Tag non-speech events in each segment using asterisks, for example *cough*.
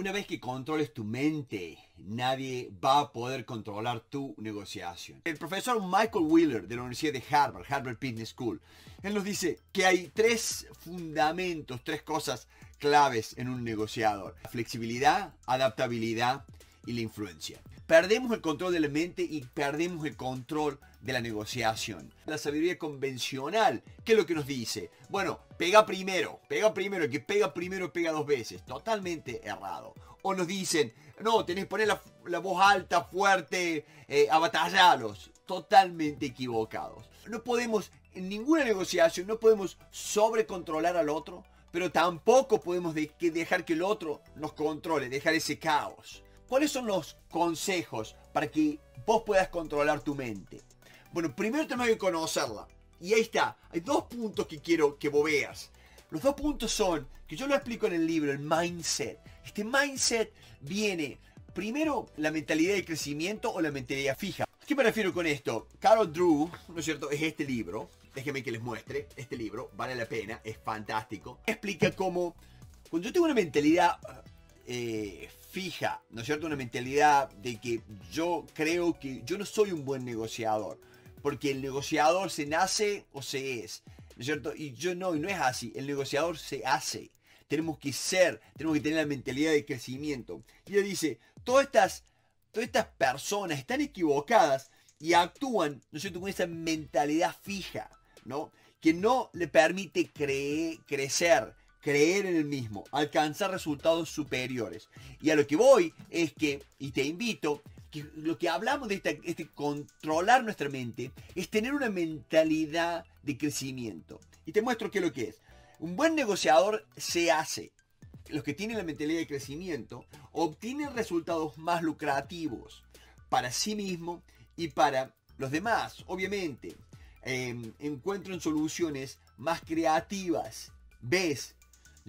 Una vez que controles tu mente, nadie va a poder controlar tu negociación. El profesor Michael Wheeler de la Universidad de Harvard, Harvard Business School, él nos dice que hay tres fundamentos, tres cosas claves en un negociador. flexibilidad, adaptabilidad y la influencia. Perdemos el control de la mente y perdemos el control de la negociación. La sabiduría convencional, ¿qué es lo que nos dice? Bueno, pega primero, pega primero, que pega primero pega dos veces. Totalmente errado. O nos dicen, no, tenés que poner la, voz alta, fuerte, eh, a Totalmente equivocados. No podemos, en ninguna negociación, no podemos sobrecontrolar al otro, pero tampoco podemos dejar que el otro nos controle, dejar ese caos. ¿Cuáles son los consejos para que vos puedas controlar tu mente? Bueno, primero tenemos que conocerla. Y ahí está. Hay dos puntos que quiero que vos veas. Los dos puntos son, que yo lo explico en el libro, el mindset. Este mindset viene Primero, la mentalidad de crecimiento o la mentalidad fija. ¿Qué me refiero con esto? Carol Drew, ¿no es cierto? Es este libro. Déjenme que les muestre. Este libro vale la pena, es fantástico. Explica cómo, cuando yo tengo una mentalidad eh, fija, ¿no es cierto? Una mentalidad de que yo creo que yo no soy un buen negociador porque el negociador se nace o se es. ¿no es cierto? Y yo no, y no es así. El negociador se hace. Tenemos que ser, tenemos que tener la mentalidad de crecimiento. Y él dice, todas estas, todas estas personas están equivocadas y actúan, ¿no es cierto?, con esa mentalidad fija, ¿no? Que no le permite creer, crecer, creer en el mismo, alcanzar resultados superiores. Y a lo que voy es que, y te invito lo que hablamos de este controlar nuestra mente es tener una mentalidad de crecimiento. Y te muestro qué es lo que es. Un buen negociador se hace. Los que tienen la mentalidad de crecimiento obtienen resultados más lucrativos para sí mismo y para los demás, obviamente. Em, encuentran soluciones más creativas. Ves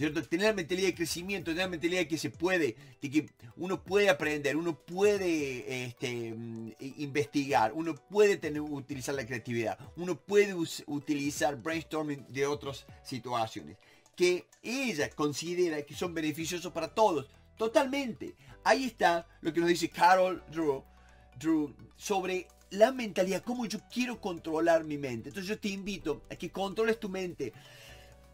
Tener la mentalidad de crecimiento, tener la mentalidad de que se puede, que uno puede aprender, uno puede este, mm, investigar, uno puede tener, utilizar la creatividad, uno puede utilizar brainstorming de otras situaciones, que ella considera que son beneficiosos para todos, totalmente. Ahí está lo que nos dice Carol Drew, Drew sobre la mentalidad, cómo yo quiero controlar mi mente. Entonces yo te invito a que controles tu mente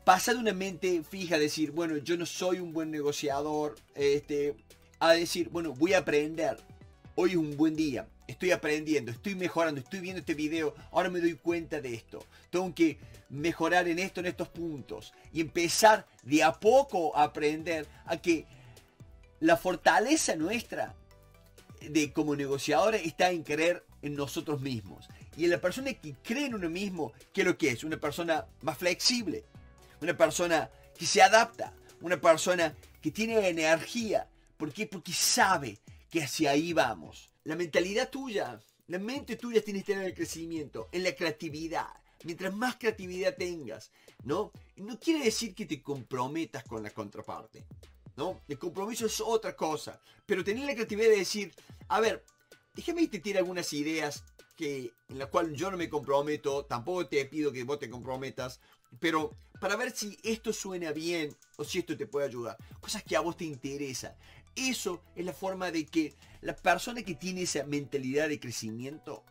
Pasar de una mente fija a decir, bueno, yo no soy un buen negociador, este, a decir, bueno, voy a aprender. Hoy es un buen día, estoy aprendiendo, estoy mejorando, estoy viendo este video, ahora me doy cuenta de esto. Tengo que mejorar en esto, en estos puntos. Y empezar de a poco a aprender a que la fortaleza nuestra de como negociadores está en creer en nosotros mismos. Y en la persona que cree en uno mismo, ¿qué es lo que es? Una persona más flexible, una persona que se adapta, una persona que tiene energía. ¿Por qué? Porque sabe que hacia ahí vamos. La mentalidad tuya, la mente tuya tiene que estar en el crecimiento, en la creatividad. Mientras más creatividad tengas, ¿no? No quiere decir que te comprometas con la contraparte, ¿no? El compromiso es otra cosa. Pero tener la creatividad de decir, a ver, déjame te tire algunas ideas que, en las cuales yo no me comprometo, tampoco te pido que vos te comprometas, pero para ver si esto suena bien o si esto te puede ayudar. Cosas que a vos te interesan. Eso es la forma de que la persona que tiene esa mentalidad de crecimiento,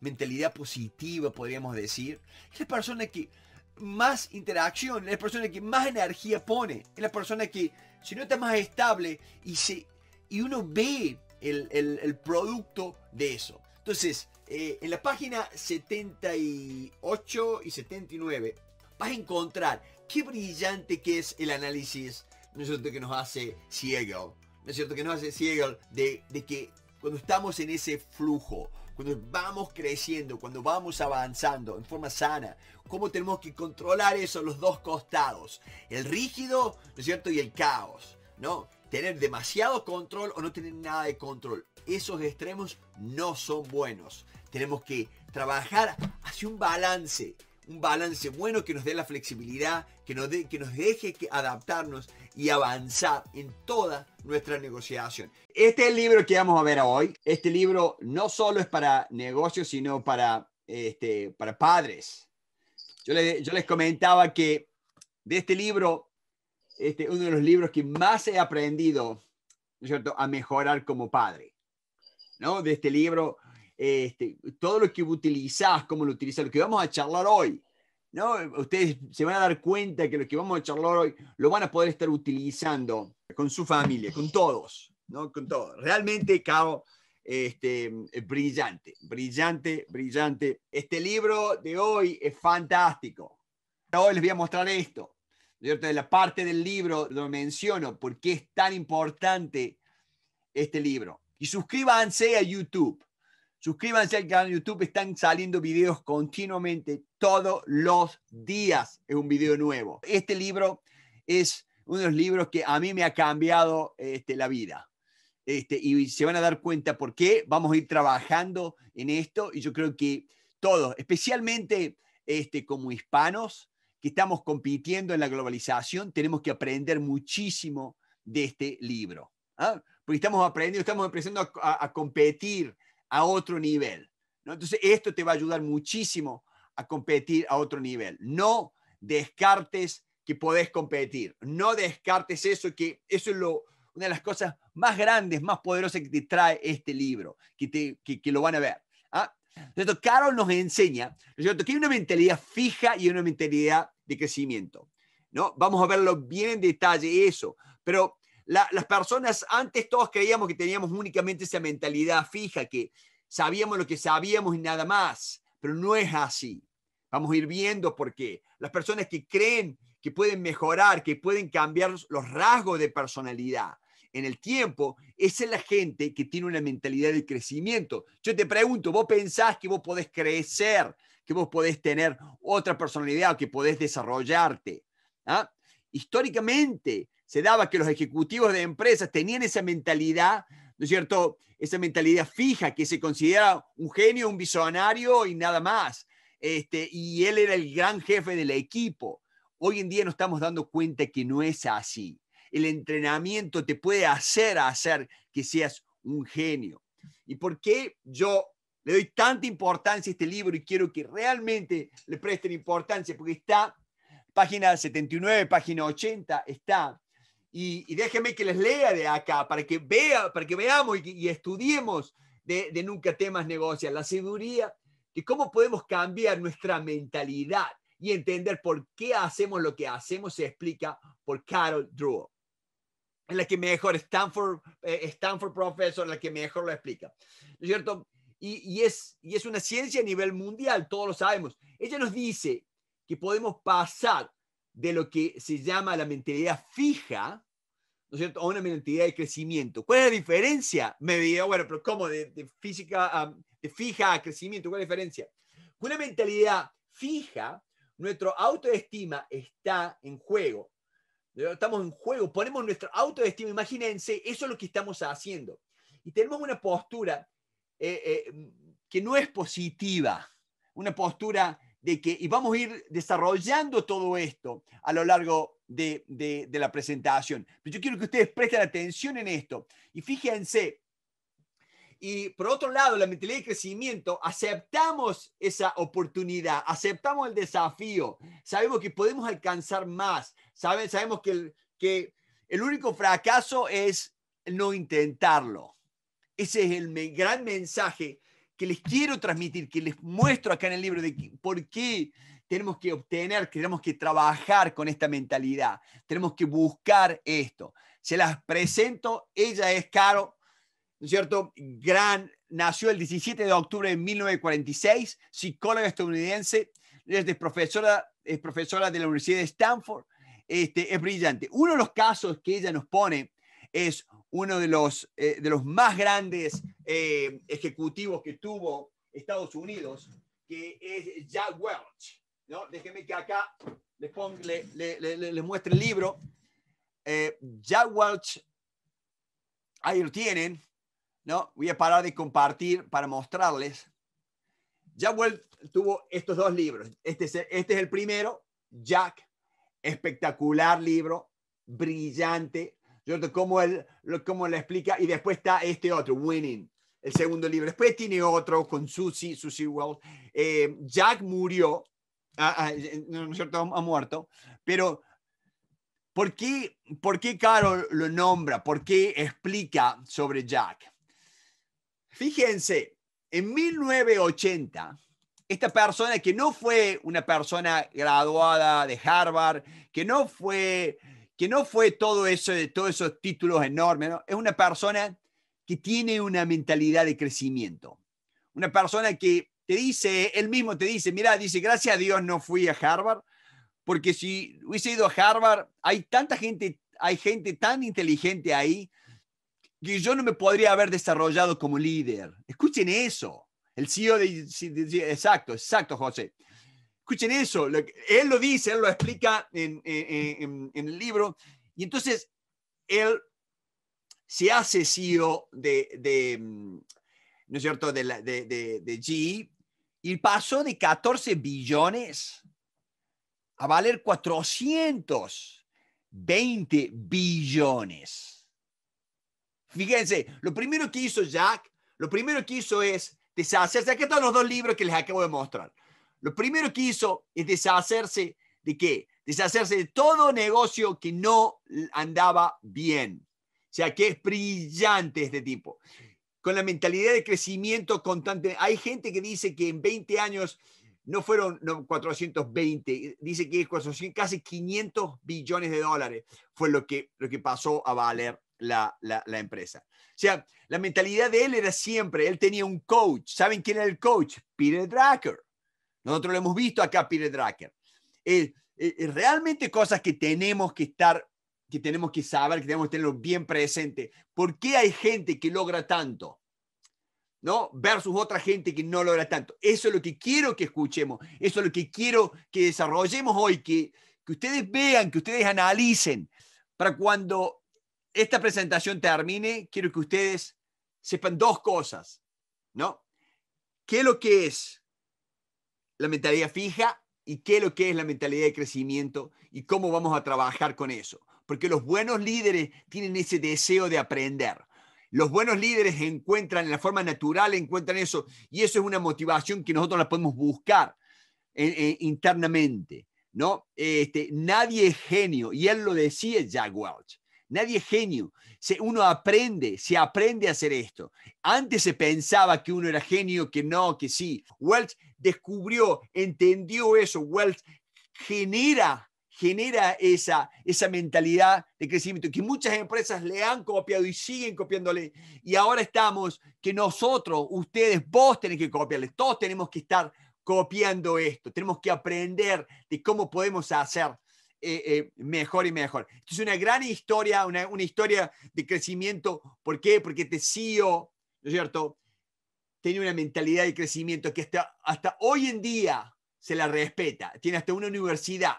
mentalidad positiva podríamos decir, es la persona que más interacción, es la persona que más energía pone, es la persona que se nota más estable y, se, y uno ve el, producto de eso. Entonces, eh, en la página 78 y 79 vas a encontrar qué brillante que es el análisis, ¿no es cierto?, que nos hace ciego. ¿no es cierto?, que nos hace ciego de, que cuando estamos en ese flujo, cuando vamos creciendo, cuando vamos avanzando en forma sana, cómo tenemos que controlar eso, los dos costados, el rígido, ¿no cierto?, y el caos, ¿no? Tener demasiado control o no tener nada de control. Esos extremos no son buenos. Tenemos que trabajar hacia un balance, un balance bueno que nos dé la flexibilidad, que nos, que nos deje que adaptarnos y avanzar en toda nuestra negociación. Este es el libro que vamos a ver hoy. Este libro no solo es para negocios, sino para, este, para padres. Yo, yo les comentaba que de este libro, este, uno de los libros que más he aprendido cierto? a mejorar como padre. ¿no? De este libro este, todo lo que utilizás, cómo lo utilizás, lo que vamos a charlar hoy. ¿no? Ustedes se van a dar cuenta que lo que vamos a charlar hoy lo van a poder estar utilizando con su familia, con todos, ¿no? Con todos. Realmente, Cabo, este, brillante, brillante, brillante. Este libro de hoy es fantástico. Hoy les voy a mostrar esto. ¿cierto? La parte del libro lo menciono, porque es tan importante este libro. Y suscríbanse a YouTube. Suscríbanse al canal de YouTube, están saliendo videos continuamente, todos los días es un video nuevo. Este libro es uno de los libros que a mí me ha cambiado este, la vida. Este, y se van a dar cuenta por qué vamos a ir trabajando en esto y yo creo que todos, especialmente este, como hispanos que estamos compitiendo en la globalización, tenemos que aprender muchísimo de este libro. ¿ah? Porque estamos aprendiendo, estamos empezando a competir a otro nivel. ¿no? Entonces, esto te va a ayudar muchísimo a competir a otro nivel. No descartes que podés competir. No descartes eso, que eso es lo, una de las cosas más grandes, más poderosas que te trae este libro, que, que, lo van a ver. ¿ah? Entonces, Carol nos enseña yo que hay una mentalidad fija y una mentalidad de crecimiento. ¿no? Vamos a verlo bien en detalle eso, pero las personas, antes todos creíamos que teníamos únicamente esa mentalidad fija, que sabíamos lo que sabíamos y nada más, pero no es así. Vamos a ir viendo por qué. Las personas que creen que pueden mejorar, que pueden cambiar los rasgos de personalidad en el tiempo, esa es la gente que tiene una mentalidad de crecimiento. Yo te pregunto, ¿vos pensás que vos podés crecer, que vos podés tener otra personalidad o que podés desarrollarte? ¿Ah? Históricamente, se daba que los ejecutivos de empresas tenían esa mentalidad, ¿no es cierto? Esa mentalidad fija, que se considera un genio, un visionario y nada más. Este, y él era el gran jefe del equipo. Hoy en día nos estamos dando cuenta que no es así. El entrenamiento te puede hacer hacer que seas un genio. ¿Y por qué yo le doy tanta importancia a este libro y quiero que realmente le presten importancia? Porque está, página 79, página 80, está y, déjenme que les lea de acá para que, vea, para que veamos y, estudiemos de, de, Nunca temas negocios, la sabiduría de cómo podemos cambiar nuestra mentalidad y entender por qué hacemos lo que hacemos se explica por Carol Drew, en la que mejor Stanford, eh, Stanford Professor, la que mejor lo explica. ¿No es cierto? Y, y, es, y es una ciencia a nivel mundial, todos lo sabemos. Ella nos dice que podemos pasar de lo que se llama la mentalidad fija ¿no es cierto?, una mentalidad de crecimiento. ¿Cuál es la diferencia? Me diría, bueno, pero ¿cómo? De, física, fija a crecimiento, ¿cuál es la diferencia? Con una mentalidad fija, nuestro autoestima está en juego. Estamos en juego, ponemos nuestra autoestima, imagínense, eso es lo que estamos haciendo. Y tenemos una postura eh, eh, que no es positiva, una postura que, y vamos a ir desarrollando todo esto a lo largo de, la presentación, pero yo quiero que ustedes presten atención en esto y fíjense, y por otro lado, la mentalidad de crecimiento, aceptamos esa oportunidad, aceptamos el desafío, sabemos que podemos alcanzar más, ¿saben? sabemos que el, único fracaso es no intentarlo. Ese es el gran mensaje que les quiero transmitir, que les muestro acá en el libro de por qué tenemos que obtener, que tenemos que trabajar con esta mentalidad, tenemos que buscar esto. Se las presento, ella es Caro, ¿no es cierto? Gran, nació el 17 de octubre de 1946, psicóloga estadounidense, es profesora, es profesora de la Universidad de Stanford, este, es brillante. Uno de los casos que ella nos pone es uno de los, eh, de los más grandes eh, ejecutivos que tuvo Estados Unidos, que es Jack Welch. ¿no? Déjenme que acá les, le, muestre el libro. Eh, Jack Welch, ahí lo tienen. ¿no? Voy a parar de compartir para mostrarles. Jack Welch tuvo estos dos libros. Este este es el primero, Jack, espectacular libro, brillante, ¿cierto? Cómo él, lo, le explica. Y después está este otro, Winning, el segundo libro. Después tiene otro con Susie, Susie Wells. Eh, Jack murió, ah, ah, eh, ¿no es cierto? Ha muerto. Pero, ¿por qué, ¿por qué Carol lo nombra? ¿Por qué explica sobre Jack? Fíjense, en 1980 esta persona que no fue una persona graduada de Harvard, que no fue que no fue todo eso, de todos esos títulos enormes, es una persona que tiene una mentalidad de crecimiento. Una persona que te dice, él mismo te dice, mira, dice, gracias a Dios no fui a Harvard, porque si hubiese ido a Harvard, hay tanta gente, hay gente tan inteligente ahí que yo no me podría haber desarrollado como líder. Escuchen eso. El CEO de exacto, exacto, José. Escuchen eso, él lo dice, él lo explica en, el libro. Y entonces él se hace CEO de, de mm, ¿no es cierto?, de, la, de, de, y pasó de 14 billones a valer 420 billones. Fíjense, lo primero que hizo Jack, lo primero que hizo es deshacerse. Aquí están los dos libros que les acabo de mostrar. Lo primero que hizo es deshacerse de qué? Deshacerse de todo negocio que no andaba bien. O sea, que es brillante este tipo. Con la mentalidad de crecimiento constante. Hay gente que dice que en 20 años no fueron 420, dice que casi 500 billones de dólares fue lo que, lo que pasó a valer la, la, la, empresa. O sea, la mentalidad de él era siempre, él tenía un coach. ¿Saben quién era el coach? Peter Drucker. Nosotros lo hemos visto acá, Peter Drucker. Eh, eh, eh, realmente cosas que tenemos que estar, que tenemos que saber, que tenemos que tenerlo bien presente. ¿Por qué hay gente que logra tanto? ¿No? Versus otra gente que no logra tanto. Eso es lo que quiero que escuchemos, eso es lo que quiero que desarrollemos hoy, que, que ustedes vean, que ustedes analicen, para cuando esta presentación termine, quiero que ustedes sepan dos cosas, ¿no? ¿Qué es lo que es la mentalidad fija y qué es lo que es la mentalidad de crecimiento y cómo vamos a trabajar con eso. Porque los buenos líderes tienen ese deseo de aprender. Los buenos líderes encuentran en la forma natural, encuentran eso. Y eso es una motivación que nosotros la podemos buscar eh, eh, internamente. ¿no? Este, nadie es genio. Y él lo decía Jack Welch. Nadie es genio. Se, uno aprende, se aprende a hacer esto. Antes se pensaba que uno era genio, que no, que sí. Welch descubrió, entendió eso, Wells genera genera esa, esa mentalidad de crecimiento que muchas empresas le han copiado y siguen copiándole. Y ahora estamos que nosotros, ustedes, vos tenés que copiarles, todos tenemos que estar copiando esto, tenemos que aprender de cómo podemos hacer eh, eh, mejor y mejor. Esto es una gran historia, una, una historia de crecimiento. ¿Por qué? Porque este CEO, ¿no es cierto? Tiene una mentalidad de crecimiento que hasta, hoy en día se la respeta, tiene hasta una universidad.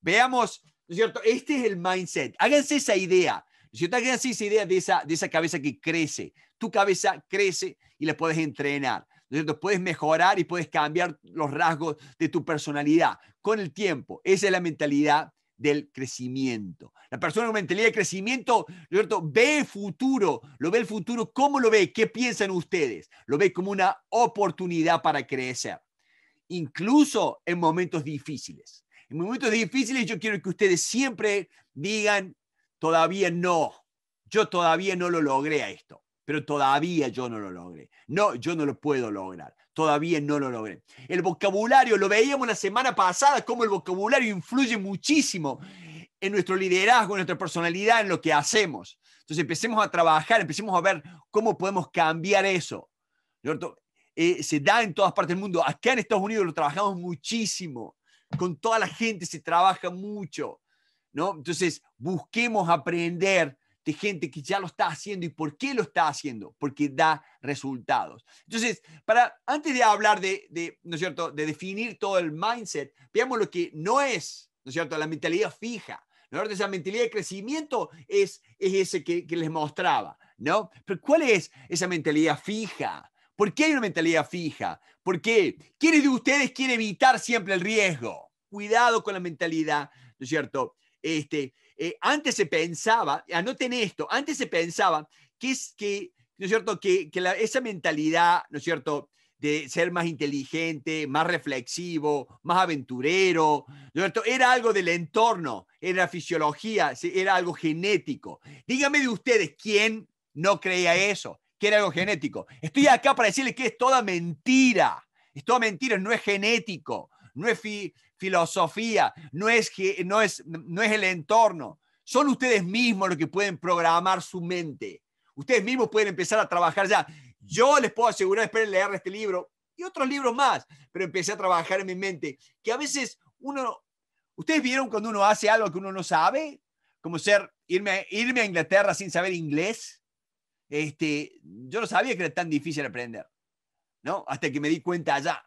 Veamos, ¿no es cierto? Este es el mindset. Háganse esa idea, ¿no cierto? Háganse esa idea de esa, de esa cabeza que crece. Tu cabeza crece y la puedes entrenar. ¿no es cierto? Puedes mejorar y puedes cambiar los rasgos de tu personalidad con el tiempo. Esa es la mentalidad del crecimiento. La persona con mentalidad de crecimiento, Roberto, Ve futuro, lo ve el futuro, ¿cómo lo ve? ¿Qué piensan ustedes? Lo ve como una oportunidad para crecer, incluso en momentos difíciles. En momentos difíciles yo quiero que ustedes siempre digan, todavía no, yo todavía no lo logré a esto pero todavía yo no lo logré. No, yo no lo puedo lograr. Todavía no lo logré. El vocabulario, lo veíamos la semana pasada, cómo el vocabulario influye muchísimo en nuestro liderazgo, en nuestra personalidad, en lo que hacemos. Entonces empecemos a trabajar, empecemos a ver cómo podemos cambiar eso. Eh, se da en todas partes del mundo. Acá en Estados Unidos lo trabajamos muchísimo. Con toda la gente se trabaja mucho. ¿no? Entonces, busquemos aprender de gente que ya lo está haciendo y por qué lo está haciendo, porque da resultados. Entonces, para, antes de hablar de, ¿no cierto?, de definir todo el mindset, veamos lo que no es, ¿no es cierto?, la mentalidad fija. ¿no? Esa mentalidad de crecimiento es, es ese que, les mostraba, ¿no? Pero ¿cuál es esa mentalidad fija? ¿Por qué hay una mentalidad fija? ¿Por qué? ¿Quiénes de ustedes quiere evitar siempre el riesgo? Cuidado con la mentalidad, ¿no es cierto? Este, eh, antes se pensaba, anoten esto, antes se pensaba que es que, ¿no es cierto?, que, esa mentalidad, ¿no es cierto?, de ser más inteligente, más reflexivo, más aventurero. Era algo del entorno, era fisiología, era algo genético. Díganme de ustedes, ¿quién no creía eso? Que era algo genético. Estoy acá para decirles que es toda mentira. Es toda mentira, no es genético no es filosofía, no es, no, es, no es el entorno. Son ustedes mismos los que pueden programar su mente. Ustedes mismos pueden empezar a trabajar ya. Yo les puedo asegurar, esperen leer este libro y otros libros más, pero empecé a trabajar en mi mente, que a veces uno, ustedes vieron cuando uno hace algo que uno no sabe, como ser irme, irme a Inglaterra sin saber inglés. Este, yo no sabía que era tan difícil aprender, ¿no? Hasta que me di cuenta allá.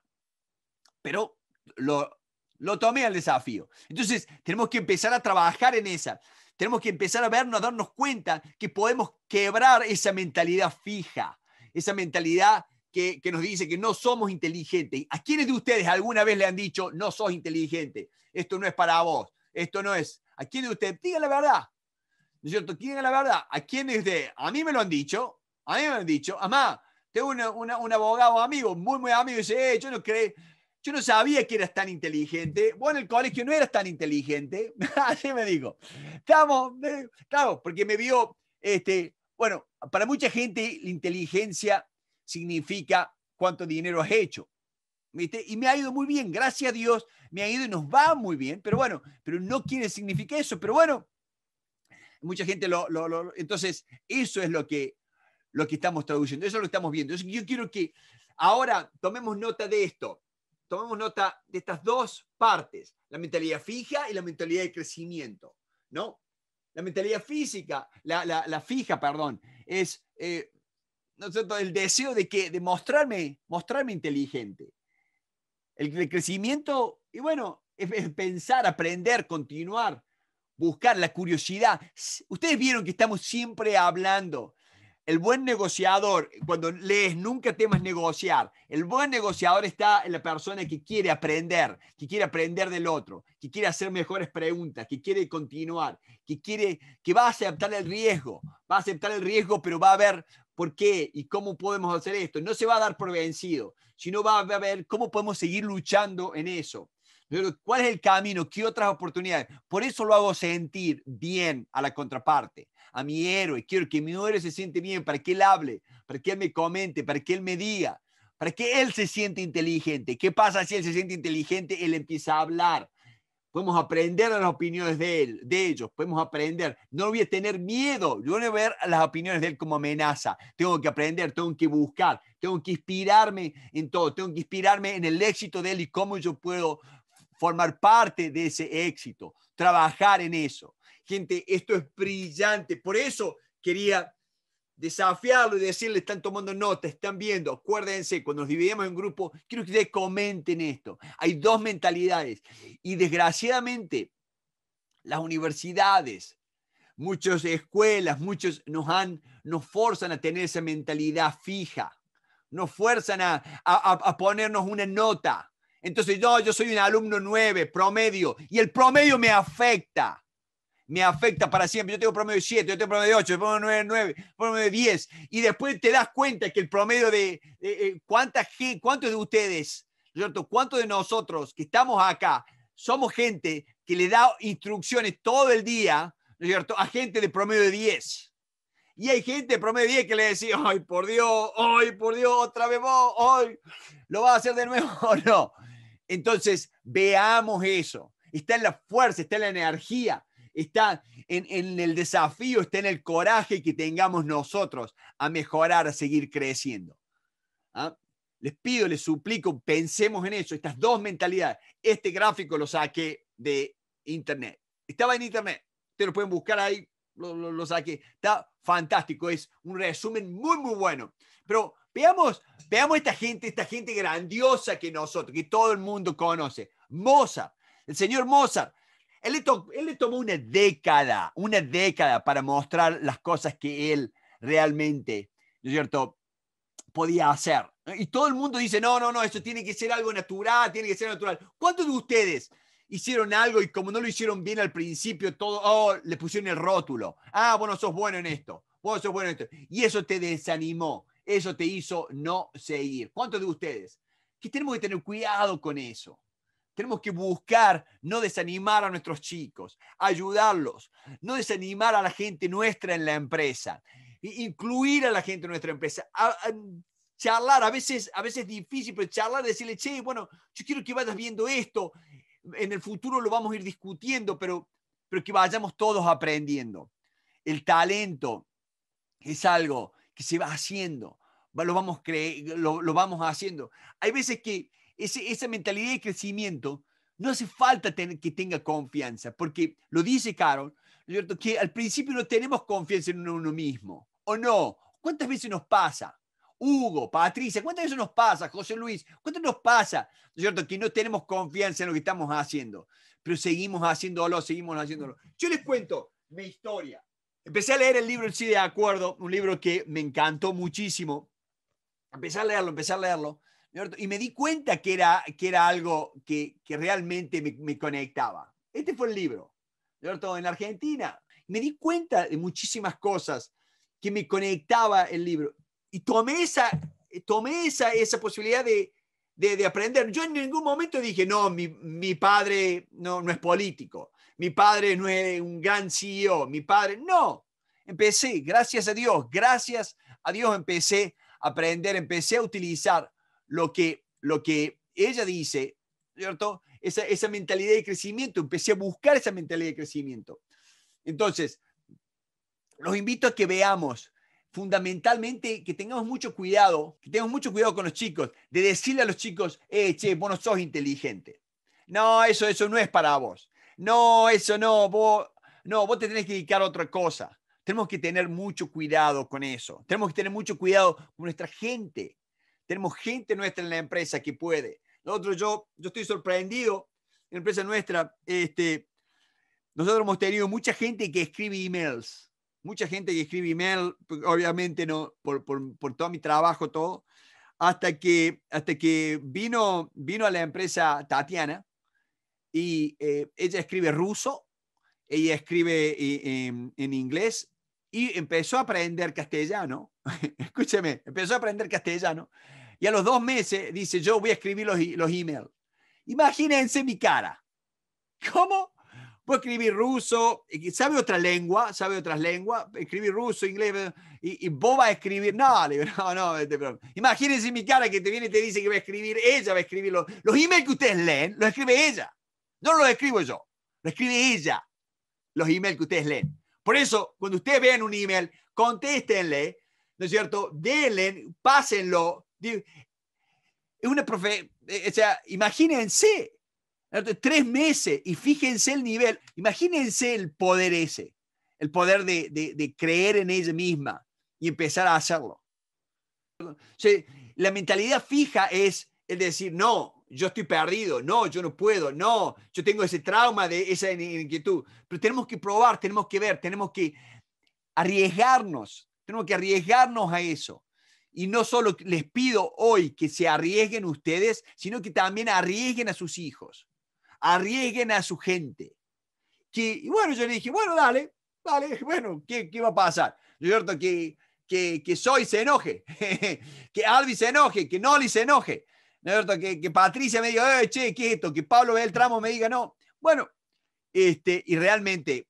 Pero lo, lo tomé al desafío. Entonces, tenemos que empezar a trabajar en esa. Tenemos que empezar a vernos, a darnos cuenta que podemos quebrar esa mentalidad fija, esa mentalidad que, que, nos dice que no somos inteligentes. ¿A quiénes de ustedes alguna vez le han dicho, no sos inteligente? Esto no es para vos, esto no es. ¿A quién de ustedes? Diga la verdad. ¿No es cierto? digan la verdad. ¿A quiénes de A mí me lo han dicho, a mí me lo han dicho. Amá, tengo un abogado amigo, muy, muy amigo, y dice, eh, yo no creo yo no sabía que eras tan inteligente. Vos en el colegio no eras tan inteligente. *laughs* Así me digo. Estamos, eh, claro, porque me vio, este, bueno, para mucha gente la inteligencia significa cuánto dinero has hecho. Y me ha ido muy bien, gracias a Dios, me ha ido y nos va muy bien, pero bueno, pero no quiere significar eso, pero bueno, mucha gente lo, entonces eso es lo que, lo que estamos traduciendo, eso lo estamos viendo. yo quiero que ahora tomemos nota de esto tomemos nota de estas dos partes, la mentalidad fija y la mentalidad de crecimiento, ¿no? La mentalidad física, la, fija, perdón, es eh, el deseo de, que, de mostrarme, inteligente. El, crecimiento, y bueno, es pensar, aprender, continuar, buscar la curiosidad. Ustedes vieron que estamos siempre hablando el buen negociador, cuando lees nunca temas negociar, el buen negociador está en la persona que quiere aprender, que quiere aprender del otro, que quiere hacer mejores preguntas, que quiere continuar, que quiere, que va a aceptar el riesgo, va a aceptar el riesgo, pero va a ver por qué y cómo podemos hacer esto. No se va a dar por vencido, sino va a ver cómo podemos seguir luchando en eso. ¿Cuál es el camino? ¿Qué otras oportunidades? Por eso lo hago sentir bien a la contraparte, a mi héroe. Quiero que mi héroe se siente bien, para que él hable, para que él me comente, para que él me diga, para que él se siente inteligente. ¿Qué pasa si él se siente inteligente? Él empieza a hablar. Podemos aprender las opiniones de él, de ellos. Podemos aprender. No voy a tener miedo. Yo no voy a ver las opiniones de él como amenaza. Tengo que aprender, tengo que buscar, tengo que inspirarme en todo. Tengo que inspirarme en el éxito de él y cómo yo puedo formar parte de ese éxito, trabajar en eso. Gente, esto es brillante. Por eso quería desafiarlo y decirle, están tomando nota, están viendo, acuérdense, cuando nos dividimos en grupo quiero que ustedes comenten esto. Hay dos mentalidades y desgraciadamente las universidades, muchas escuelas, muchos nos, han, nos forzan a tener esa mentalidad fija, nos fuerzan a, a, a ponernos una nota, entonces, yo soy un alumno 9, promedio, y el promedio me afecta. Me afecta para siempre. Yo tengo promedio 7, yo tengo promedio 8, promedio 9, 9, promedio 10. Y después te das cuenta que el promedio de eh, cuántos de ustedes, ¿cierto? cuántos de nosotros que estamos acá somos gente que le da instrucciones todo el día, ¿no cierto?, a gente de promedio de 10. Y hay gente de promedio 10 que le decía, ay, por Dios, ay, por Dios, otra vez vos, ay, lo vas a hacer de nuevo, *laughs* o no. Entonces, veamos eso. Está en la fuerza, está en la energía, está en, el desafío, está en el coraje que tengamos nosotros a mejorar, a seguir creciendo. ¿Ah? Les pido, les suplico, pensemos en eso, estas dos mentalidades. Este gráfico lo saqué de internet. Estaba en internet, ustedes lo pueden buscar ahí, lo, lo saqué. Está fantástico, es un resumen muy, muy bueno. Pero Veamos, veamos esta gente, esta gente grandiosa que nosotros, que todo el mundo conoce. Mozart, el señor Mozart. Él le, él le tomó una década, una década para mostrar las cosas que él realmente, ¿no es cierto?, podía hacer. Y todo el mundo dice, no, no, no, eso tiene que ser algo natural, tiene que ser natural. ¿Cuántos de ustedes hicieron algo y como no lo hicieron bien al principio, todo, oh, le pusieron el rótulo. Ah, bueno, sos bueno en esto, vos sos bueno en esto. Y eso te desanimó eso te hizo no seguir. ¿Cuántos de ustedes? Que tenemos que tener cuidado con eso. Tenemos que buscar no desanimar a nuestros chicos, ayudarlos, no desanimar a la gente nuestra en la empresa, incluir a la gente en nuestra empresa, a, charlar, a veces, a veces es difícil, pero charlar, decirle, che, bueno, yo quiero que vayas viendo esto, en el futuro lo vamos a ir discutiendo, pero, pero que vayamos todos aprendiendo. El talento es algo que se va haciendo, lo vamos, cre lo, vamos haciendo. Hay veces que ese, esa mentalidad de crecimiento no hace falta tener, que tenga confianza, porque lo dice Carol, ¿cierto? que al principio no tenemos confianza en uno mismo, ¿o no? ¿Cuántas veces nos pasa? Hugo, Patricia, ¿cuántas veces nos pasa? José Luis, ¿cuántas nos pasa? ¿Cierto? Que no tenemos confianza en lo que estamos haciendo, pero seguimos haciéndolo, seguimos haciéndolo. Yo les cuento mi historia. Empecé a leer el libro El Sí de Acuerdo, un libro que me encantó muchísimo. Empecé a leerlo, empecé a leerlo. Y me di cuenta que era, que era algo que, que realmente me, conectaba. Este fue el libro, ¿cierto? En Argentina. Me di cuenta de muchísimas cosas que me conectaba el libro. Y tomé esa, tomé esa, esa posibilidad de, de, de aprender. Yo en ningún momento dije, no, mi, mi padre no, no es político mi padre no es un gran CEO, mi padre, no. Empecé, gracias a Dios, gracias a Dios empecé a aprender, empecé a utilizar lo que, lo que ella dice, ¿cierto? Esa, esa mentalidad de crecimiento, empecé a buscar esa mentalidad de crecimiento. Entonces, los invito a que veamos fundamentalmente que tengamos mucho cuidado, que tengamos mucho cuidado con los chicos, de decirle a los chicos, eh, che, vos no sos inteligente. No, eso, eso no es para vos no, eso no, vos, no, vos te tenés que dedicar a otra cosa. Tenemos que tener mucho cuidado con eso. Tenemos que tener mucho cuidado con nuestra gente. Tenemos gente nuestra en la empresa que puede. Nosotros, yo, yo estoy sorprendido en la empresa nuestra. Este, nosotros hemos tenido mucha gente que escribe emails. Mucha gente que escribe email, pues, obviamente no, por, por, por todo mi trabajo, todo. Hasta que, hasta que vino, vino a la empresa Tatiana, y eh, ella escribe ruso, ella escribe eh, em, en, inglés y empezó a aprender castellano. *laughs* Escúcheme, empezó a aprender castellano. Y a los dos meses dice, yo voy a escribir los, los emails. Imagínense mi cara. ¿Cómo? Voy a escribir ruso, sabe otra lengua, sabe otras lenguas, escribir ruso, inglés, y, vos vas a escribir, no, *laughs* no, no, este, imagínense mi cara que te viene y te dice que va a escribir, ella va a escribir los, los emails que ustedes leen, los escribe ella. No lo escribo yo, lo escribe ella, los emails que ustedes leen. Por eso, cuando ustedes vean un email, contéstenle, ¿no es cierto? Denle, pásenlo. Es una profe, eh, o sea, imagínense, tres meses y fíjense el nivel, imagínense el poder ese, el poder de, creer en ella misma y empezar a hacerlo. la mentalidad fija es el decir, no, yo estoy perdido, no, yo no puedo, no, yo tengo ese trauma de esa inquietud. Pero tenemos que probar, tenemos que ver, tenemos que arriesgarnos, tenemos que arriesgarnos a eso. Y no solo les pido hoy que se arriesguen ustedes, sino que también arriesguen a sus hijos, arriesguen a su gente. Que, y bueno, yo le dije, bueno, dale, dale, *laughs* bueno, ¿qué, qué va a pasar? ¿Cierto? Que, que, que Soy *laughs* se enoje, que Alvi se enoje, que Noli se enoje. ¿no Que, Patricia me diga, eh, che, ¿qué es esto? Que Pablo Beltramo me diga, no. Bueno, este, y realmente,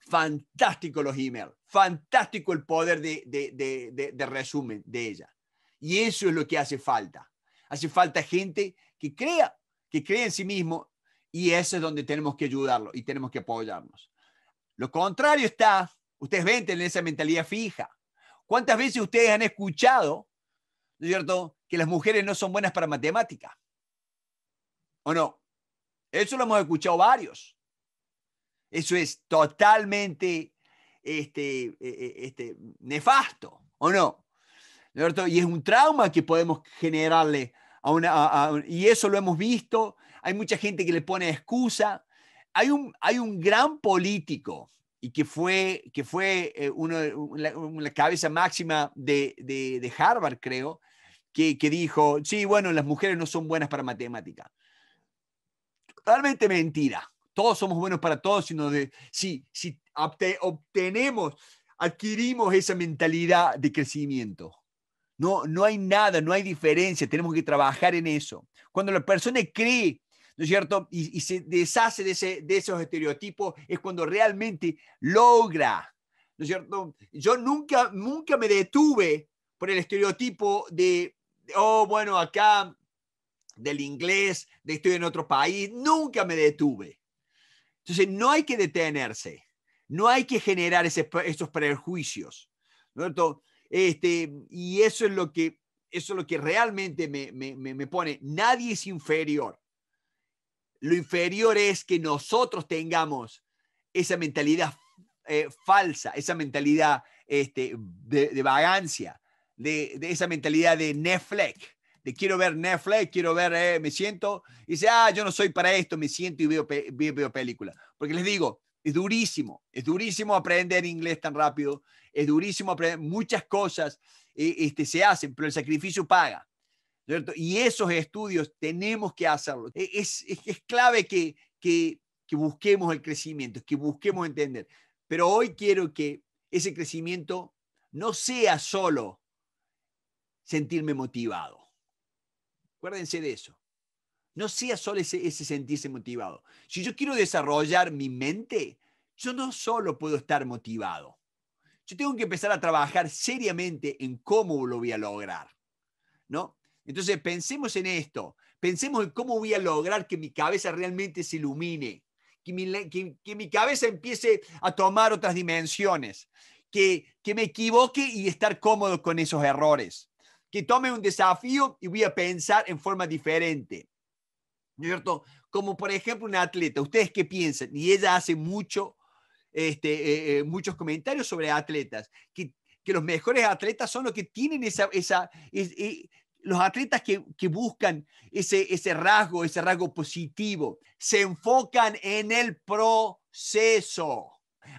fantástico los emails, fantástico el poder de, resumen de ella. Y eso es lo que hace falta. Hace falta gente que crea, que crea en sí mismo, y eso es donde tenemos que ayudarlo y tenemos que apoyarnos. Lo contrario está, ustedes ven, tienen esa mentalidad fija. ¿Cuántas veces ustedes han escuchado, ¿no es cierto? que las mujeres no son buenas para matemática. ¿O no? Eso lo hemos escuchado varios. Eso es totalmente este, e, e, este, nefasto, ¿o no? Y es un trauma que podemos generarle a una... y eso lo hemos visto. Hay mucha gente que le pone excusa. Hay un, hay un gran político y que fue, que fue eh, uno, la, la cabeza máxima de, de, de Harvard, creo, que, que dijo, sí, bueno, las mujeres no son buenas para matemática. Totalmente mentira. Todos somos buenos para todos, sino de, si, si obtenemos, adquirimos esa mentalidad de crecimiento. No, no hay nada, no hay diferencia, tenemos que trabajar en eso. Cuando la persona cree ¿no es cierto? Y, y se deshace de, ese, de, esos estereotipos, es cuando realmente logra, ¿no es cierto? Yo nunca, nunca me detuve por el estereotipo de oh, bueno, acá del inglés, de estoy en otro país, nunca me detuve. Entonces, no hay que detenerse, no hay que generar esos prejuicios, este, y eso es lo que, eso es lo que realmente me, pone, nadie es inferior. Lo inferior es que nosotros tengamos esa mentalidad eh, falsa, esa mentalidad este, de, de vagancia, de, esa mentalidad de Netflix, de quiero ver Netflix, quiero ver, eh, me siento, y dice, ah, yo no soy para esto, me siento y veo, veo, películas. Porque les digo, es durísimo, es durísimo aprender inglés tan rápido, es durísimo aprender muchas cosas, e, este, se hacen, pero el sacrificio paga. ¿cierto? Y esos estudios tenemos que hacerlo. E, es, es, clave que, que, que busquemos el crecimiento, que busquemos entender. Pero hoy quiero que ese crecimiento no sea solo sentirme motivado. Acuérdense de eso. No sea solo ese, sentirse motivado. Si yo quiero desarrollar mi mente, yo no solo puedo estar motivado. Yo tengo que empezar a trabajar seriamente en cómo lo voy a lograr. ¿No? Entonces pensemos en esto, pensemos en cómo voy a lograr que mi cabeza realmente se ilumine, que mi, mi cabeza empiece a tomar otras dimensiones, que, que, me equivoque y estar cómodo con esos errores que tome un desafío y voy a pensar en forma diferente. cierto? Como por ejemplo un atleta, ¿ustedes qué piensan? Y ella hace mucho, este, eh, eh, muchos comentarios sobre atletas, que, que, los mejores atletas son los que tienen esa, esa eh, los atletas que, buscan ese, ese rasgo, ese rasgo positivo, se enfocan en el proceso.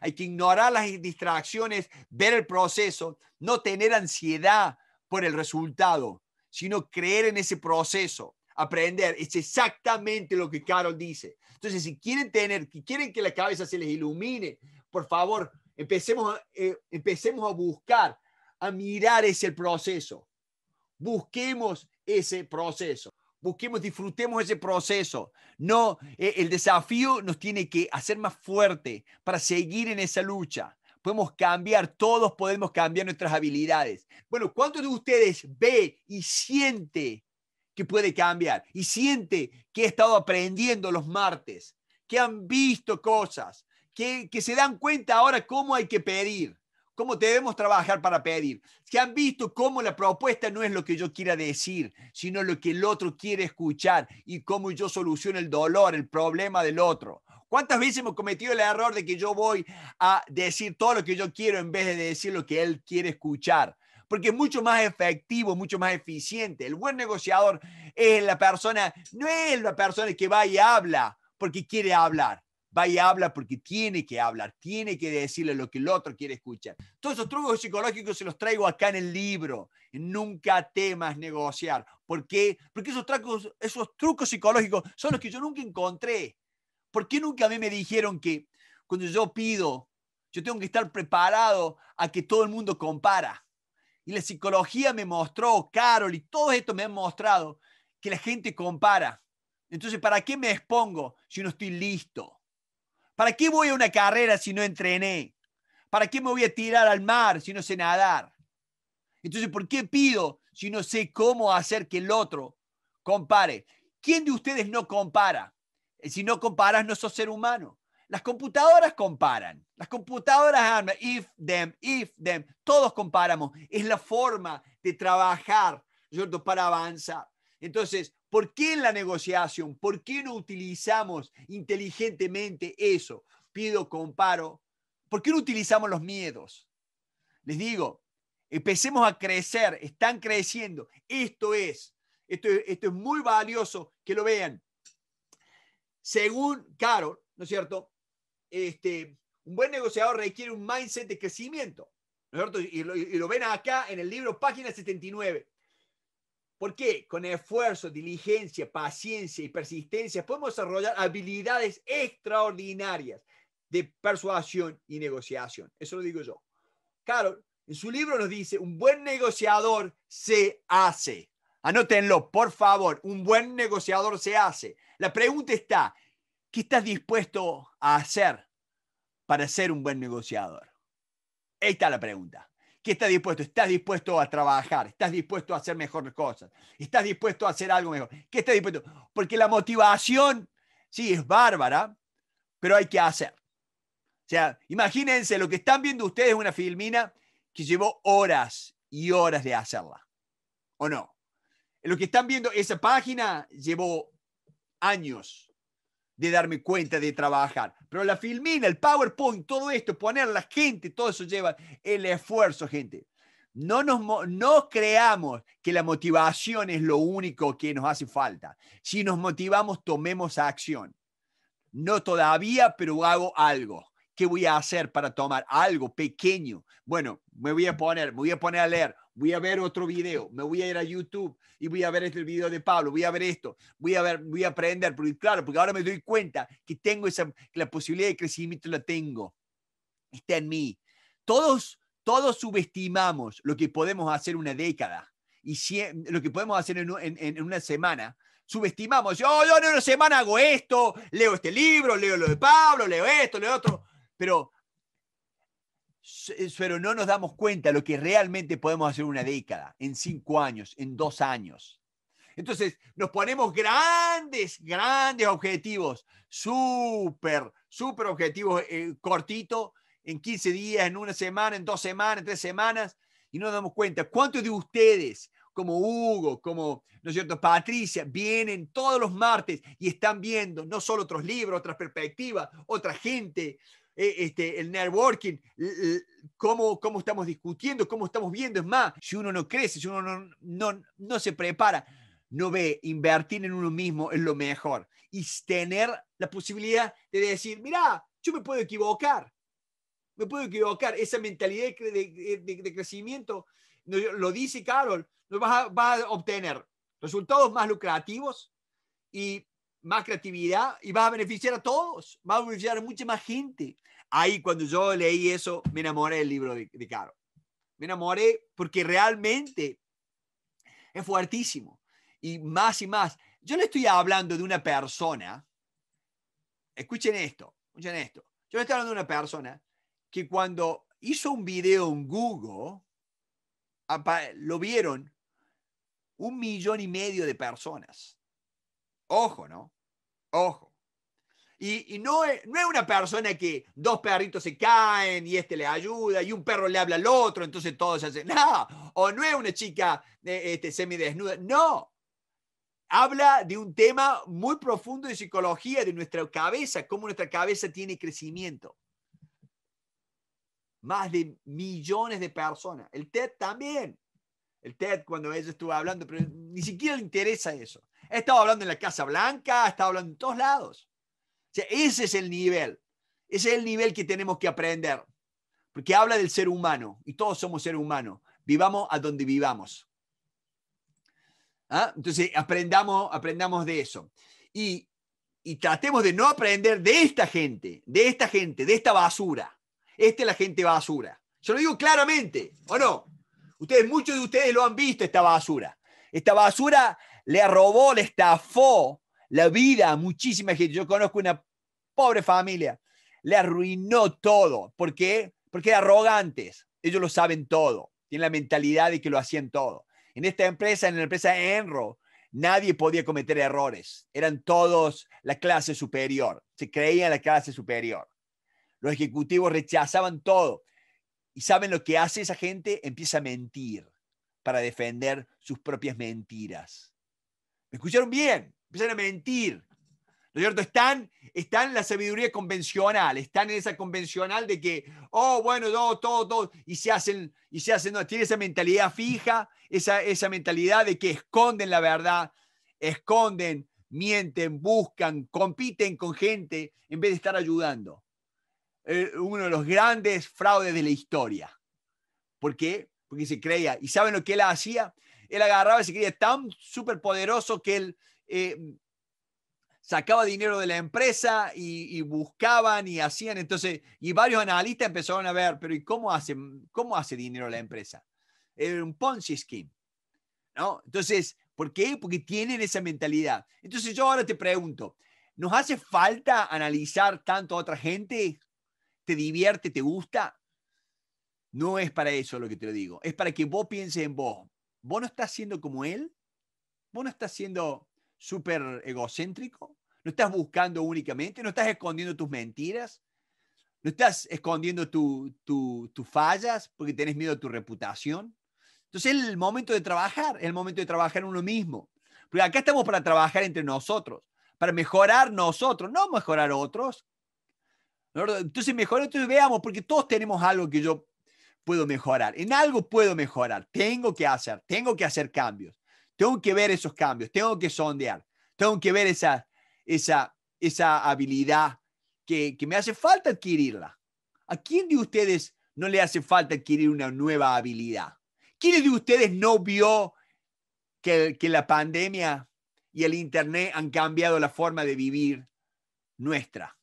Hay que ignorar las distracciones, ver el proceso, no tener ansiedad, por el resultado, sino creer en ese proceso, aprender. Es exactamente lo que Carol dice. Entonces, si quieren tener, si quieren que la cabeza se les ilumine, por favor, empecemos, eh, empecemos a buscar, a mirar ese proceso. Busquemos ese proceso. Busquemos, disfrutemos ese proceso. No, eh, el desafío nos tiene que hacer más fuerte para seguir en esa lucha podemos cambiar, todos podemos cambiar nuestras habilidades. Bueno, ¿cuántos de ustedes ve y siente que puede cambiar? Y siente que he estado aprendiendo los martes, que han visto cosas, que, que se dan cuenta ahora cómo hay que pedir cómo debemos trabajar para pedir. Que han visto cómo la propuesta no es lo que yo quiera decir, sino lo que el otro quiere escuchar y cómo yo soluciono el dolor, el problema del otro. ¿Cuántas veces hemos cometido el error de que yo voy a decir todo lo que yo quiero en vez de decir lo que él quiere escuchar? Porque es mucho más efectivo, mucho más eficiente. El buen negociador es la persona, no es la persona que va y habla porque quiere hablar. Va y habla porque tiene que hablar, tiene que decirle lo que el otro quiere escuchar. Todos esos trucos psicológicos se los traigo acá en el libro. Nunca temas negociar. ¿Por qué? Porque esos trucos, esos trucos psicológicos son los que yo nunca encontré. ¿Por qué nunca a mí me dijeron que cuando yo pido, yo tengo que estar preparado a que todo el mundo compara? Y la psicología me mostró, Carol, y todo esto me ha mostrado que la gente compara. Entonces, ¿para qué me expongo si no estoy listo? ¿Para qué voy a una carrera si no entrené? ¿Para qué me voy a tirar al mar si no sé nadar? Entonces, ¿por qué pido si no sé cómo hacer que el otro compare? ¿Quién de ustedes no compara? Eh, si no comparas, no sos ser humano. Las computadoras comparan, las computadoras hablan, if, them, if, them, todos comparamos. Es la forma de trabajar ¿cierto? para avanzar. Entonces, ¿por qué en la negociación? ¿Por qué no utilizamos inteligentemente eso? Pido, comparo. ¿Por qué no utilizamos los miedos? Les digo, empecemos a crecer, están creciendo. Esto es, esto es muy valioso que lo vean. Según Carol, ¿no es cierto? Este, un buen negociador requiere un mindset de crecimiento, ¿no es cierto? Y lo, y lo ven acá en el libro, página 79. ¿Por qué? Con esfuerzo, diligencia, paciencia y persistencia podemos desarrollar habilidades extraordinarias de persuasión y negociación. Eso lo digo yo. Carol, en su libro nos dice, un buen negociador se hace. Anótenlo, por favor. Un buen negociador se hace. La pregunta está, ¿qué estás dispuesto a hacer para ser un buen negociador? Ahí está la pregunta. ¿Qué estás dispuesto? ¿Estás dispuesto a trabajar? ¿Estás dispuesto a hacer mejores cosas? ¿Estás dispuesto a hacer algo mejor? ¿Qué estás dispuesto? Porque la motivación, sí, es bárbara, pero hay que hacer. O sea, imagínense, lo que están viendo ustedes es una filmina que llevó horas y horas de hacerla. ¿O no? Lo que están viendo, esa página llevó años de darme cuenta de trabajar. Pero la filmina, el PowerPoint, todo esto, poner la gente, todo eso lleva el esfuerzo, gente. No, nos, no creamos que la motivación es lo único que nos hace falta. Si nos motivamos, tomemos acción. No todavía, pero hago algo. ¿Qué voy a hacer para tomar algo pequeño? Bueno, me voy a poner, me voy a poner a leer, voy a ver otro video, me voy a ir a YouTube y voy a ver este video de Pablo, voy a ver esto, voy a ver, voy a aprender, porque claro, porque ahora me doy cuenta que tengo esa, la posibilidad de crecimiento la tengo, está en mí. Todos, todos subestimamos lo que podemos hacer una década y lo que podemos hacer en, una semana, subestimamos. Yo, yo oh, en una semana hago esto, leo este libro, leo lo de Pablo, leo esto, leo otro pero no nos damos cuenta de lo que realmente podemos hacer en una década, en cinco años, en dos años. Entonces, nos ponemos grandes, grandes objetivos, súper, súper objetivos eh, cortito, en 15 días, en una semana, en dos semanas, en tres semanas, y no nos damos cuenta. ¿Cuántos de ustedes, como Hugo, como, ¿no Patricia, vienen todos los martes y están viendo no solo otros libros, otras perspectivas, otra gente, eh, este, el networking, cómo, cómo estamos discutiendo, cómo estamos viendo. Es más, si uno no crece, si uno no, no, se prepara, no ve, invertir en uno mismo es lo mejor. Y tener la posibilidad de decir, mira, yo me puedo equivocar, me puedo equivocar. Esa mentalidad de, de, crecimiento, lo dice Carol, vas a, a obtener resultados más lucrativos y más creatividad y vas a beneficiar a todos, vas a beneficiar a mucha más gente. Ahí cuando yo leí eso, me enamoré del libro de, de Caro. Me enamoré porque realmente es fuertísimo. Y más y más. Yo le estoy hablando de una persona, escuchen esto, escuchen esto. Yo le estoy hablando de una persona que cuando hizo un video en Google, lo vieron un millón y medio de personas. Ojo, ¿no? Ojo. Y, no, es, no, es, una persona que dos perritos se caen y este le ayuda y un perro le habla al otro, entonces todos hacen nada. O no es una chica eh, este, semidesnuda. No. Habla de un tema muy profundo de psicología, de nuestra cabeza, cómo nuestra cabeza tiene crecimiento. Más de millones de personas. El TED también. El TED, cuando ella estuvo hablando, pero ni siquiera le interesa eso estado hablando en la Casa Blanca, estado hablando en todos lados. sea, ese es el nivel. Ese es el nivel que tenemos que aprender. Porque habla del ser humano y todos somos seres humanos. Vivamos a donde vivamos. ¿Ah? Entonces, aprendamos, aprendamos de eso. Y, y tratemos de no aprender de esta gente, de esta gente, de esta basura. Esta es la gente basura. Yo lo digo claramente, ¿o no? Ustedes, muchos de ustedes lo han visto, esta basura. Esta basura le robó, le estafó la vida a muchísima gente. Yo conozco una pobre familia, le arruinó todo. ¿Por qué? Porque eran arrogantes, ellos lo saben todo, tienen la mentalidad de que lo hacían todo. En esta empresa, en la empresa Enro, nadie podía cometer errores, eran todos la clase superior, se creían la clase superior. Los ejecutivos rechazaban todo. ¿Y saben lo que hace esa gente? Empieza a mentir para defender sus propias mentiras. ¿Me escucharon bien? Empezaron a mentir. ¿No Están, en la sabiduría convencional, están en esa convencional de que, oh, bueno, todo, todo, todo, y se hacen, y se hacen, no, tienen esa mentalidad fija, esa, mentalidad de que esconden la verdad, esconden, mienten, buscan, compiten con gente en vez de estar ayudando. Eh, uno de los grandes fraudes de la historia. ¿Por qué? Porque se creía. ¿Y saben lo que él hacía? él agarraba ese se tan súper poderoso que él eh, sacaba dinero de la empresa y, buscaban y hacían. Entonces, y varios analistas empezaron a ver, pero ¿y cómo hace, cómo hace dinero la empresa? Era un Ponzi scheme. ¿no? Entonces, ¿por qué? Porque tienen esa mentalidad. Entonces, yo ahora te pregunto, ¿nos hace falta analizar tanto a otra gente? ¿Te divierte? ¿Te gusta? No es para eso lo que te lo digo. Es para que vos pienses en vos vos no estás siendo como él, vos no estás siendo súper egocéntrico, no estás buscando únicamente, no estás escondiendo tus mentiras, no estás escondiendo tus fallas porque tenés miedo a tu reputación. Entonces es el momento de trabajar, es el momento de trabajar en uno mismo. Porque acá estamos para trabajar entre nosotros, para mejorar nosotros, no mejorar otros. Entonces mejor, entonces veamos, porque todos tenemos algo que yo puedo mejorar, en algo puedo mejorar, tengo que hacer, tengo que hacer cambios, tengo que ver esos cambios, tengo que sondear, tengo que ver esa, esa, esa habilidad que, que me hace falta adquirirla. ¿A quién de ustedes no le hace falta adquirir una nueva habilidad? ¿Quién de ustedes no vio que, que la pandemia y el Internet han cambiado la forma de vivir nuestra?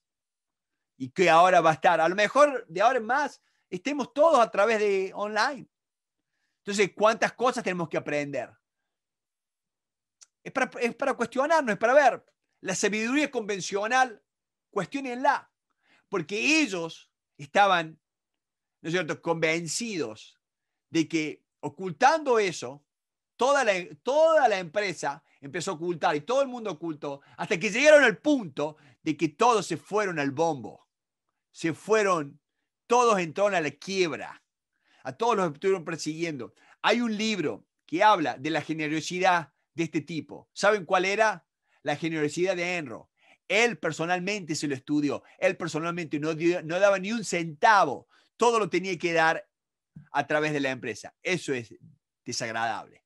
Y que ahora va a estar, a lo mejor de ahora en más, estemos todos a través de online. Entonces, ¿cuántas cosas tenemos que aprender? Es para, cuestionarnos, es para ver. La sabiduría convencional, cuestionenla, porque ellos estaban, ¿no es cierto?, convencidos de que ocultando eso, toda la, toda la empresa empezó a ocultar y todo el mundo ocultó, hasta que llegaron al punto de que todos se fueron al bombo, se fueron todos entraron a la quiebra. A todos los estuvieron persiguiendo. Hay un libro que habla de la generosidad de este tipo. ¿Saben cuál era? La generosidad de Enro. Él personalmente se lo estudió. Él personalmente no, daba ni un centavo. Todo lo tenía que dar a través de la empresa. Eso es desagradable.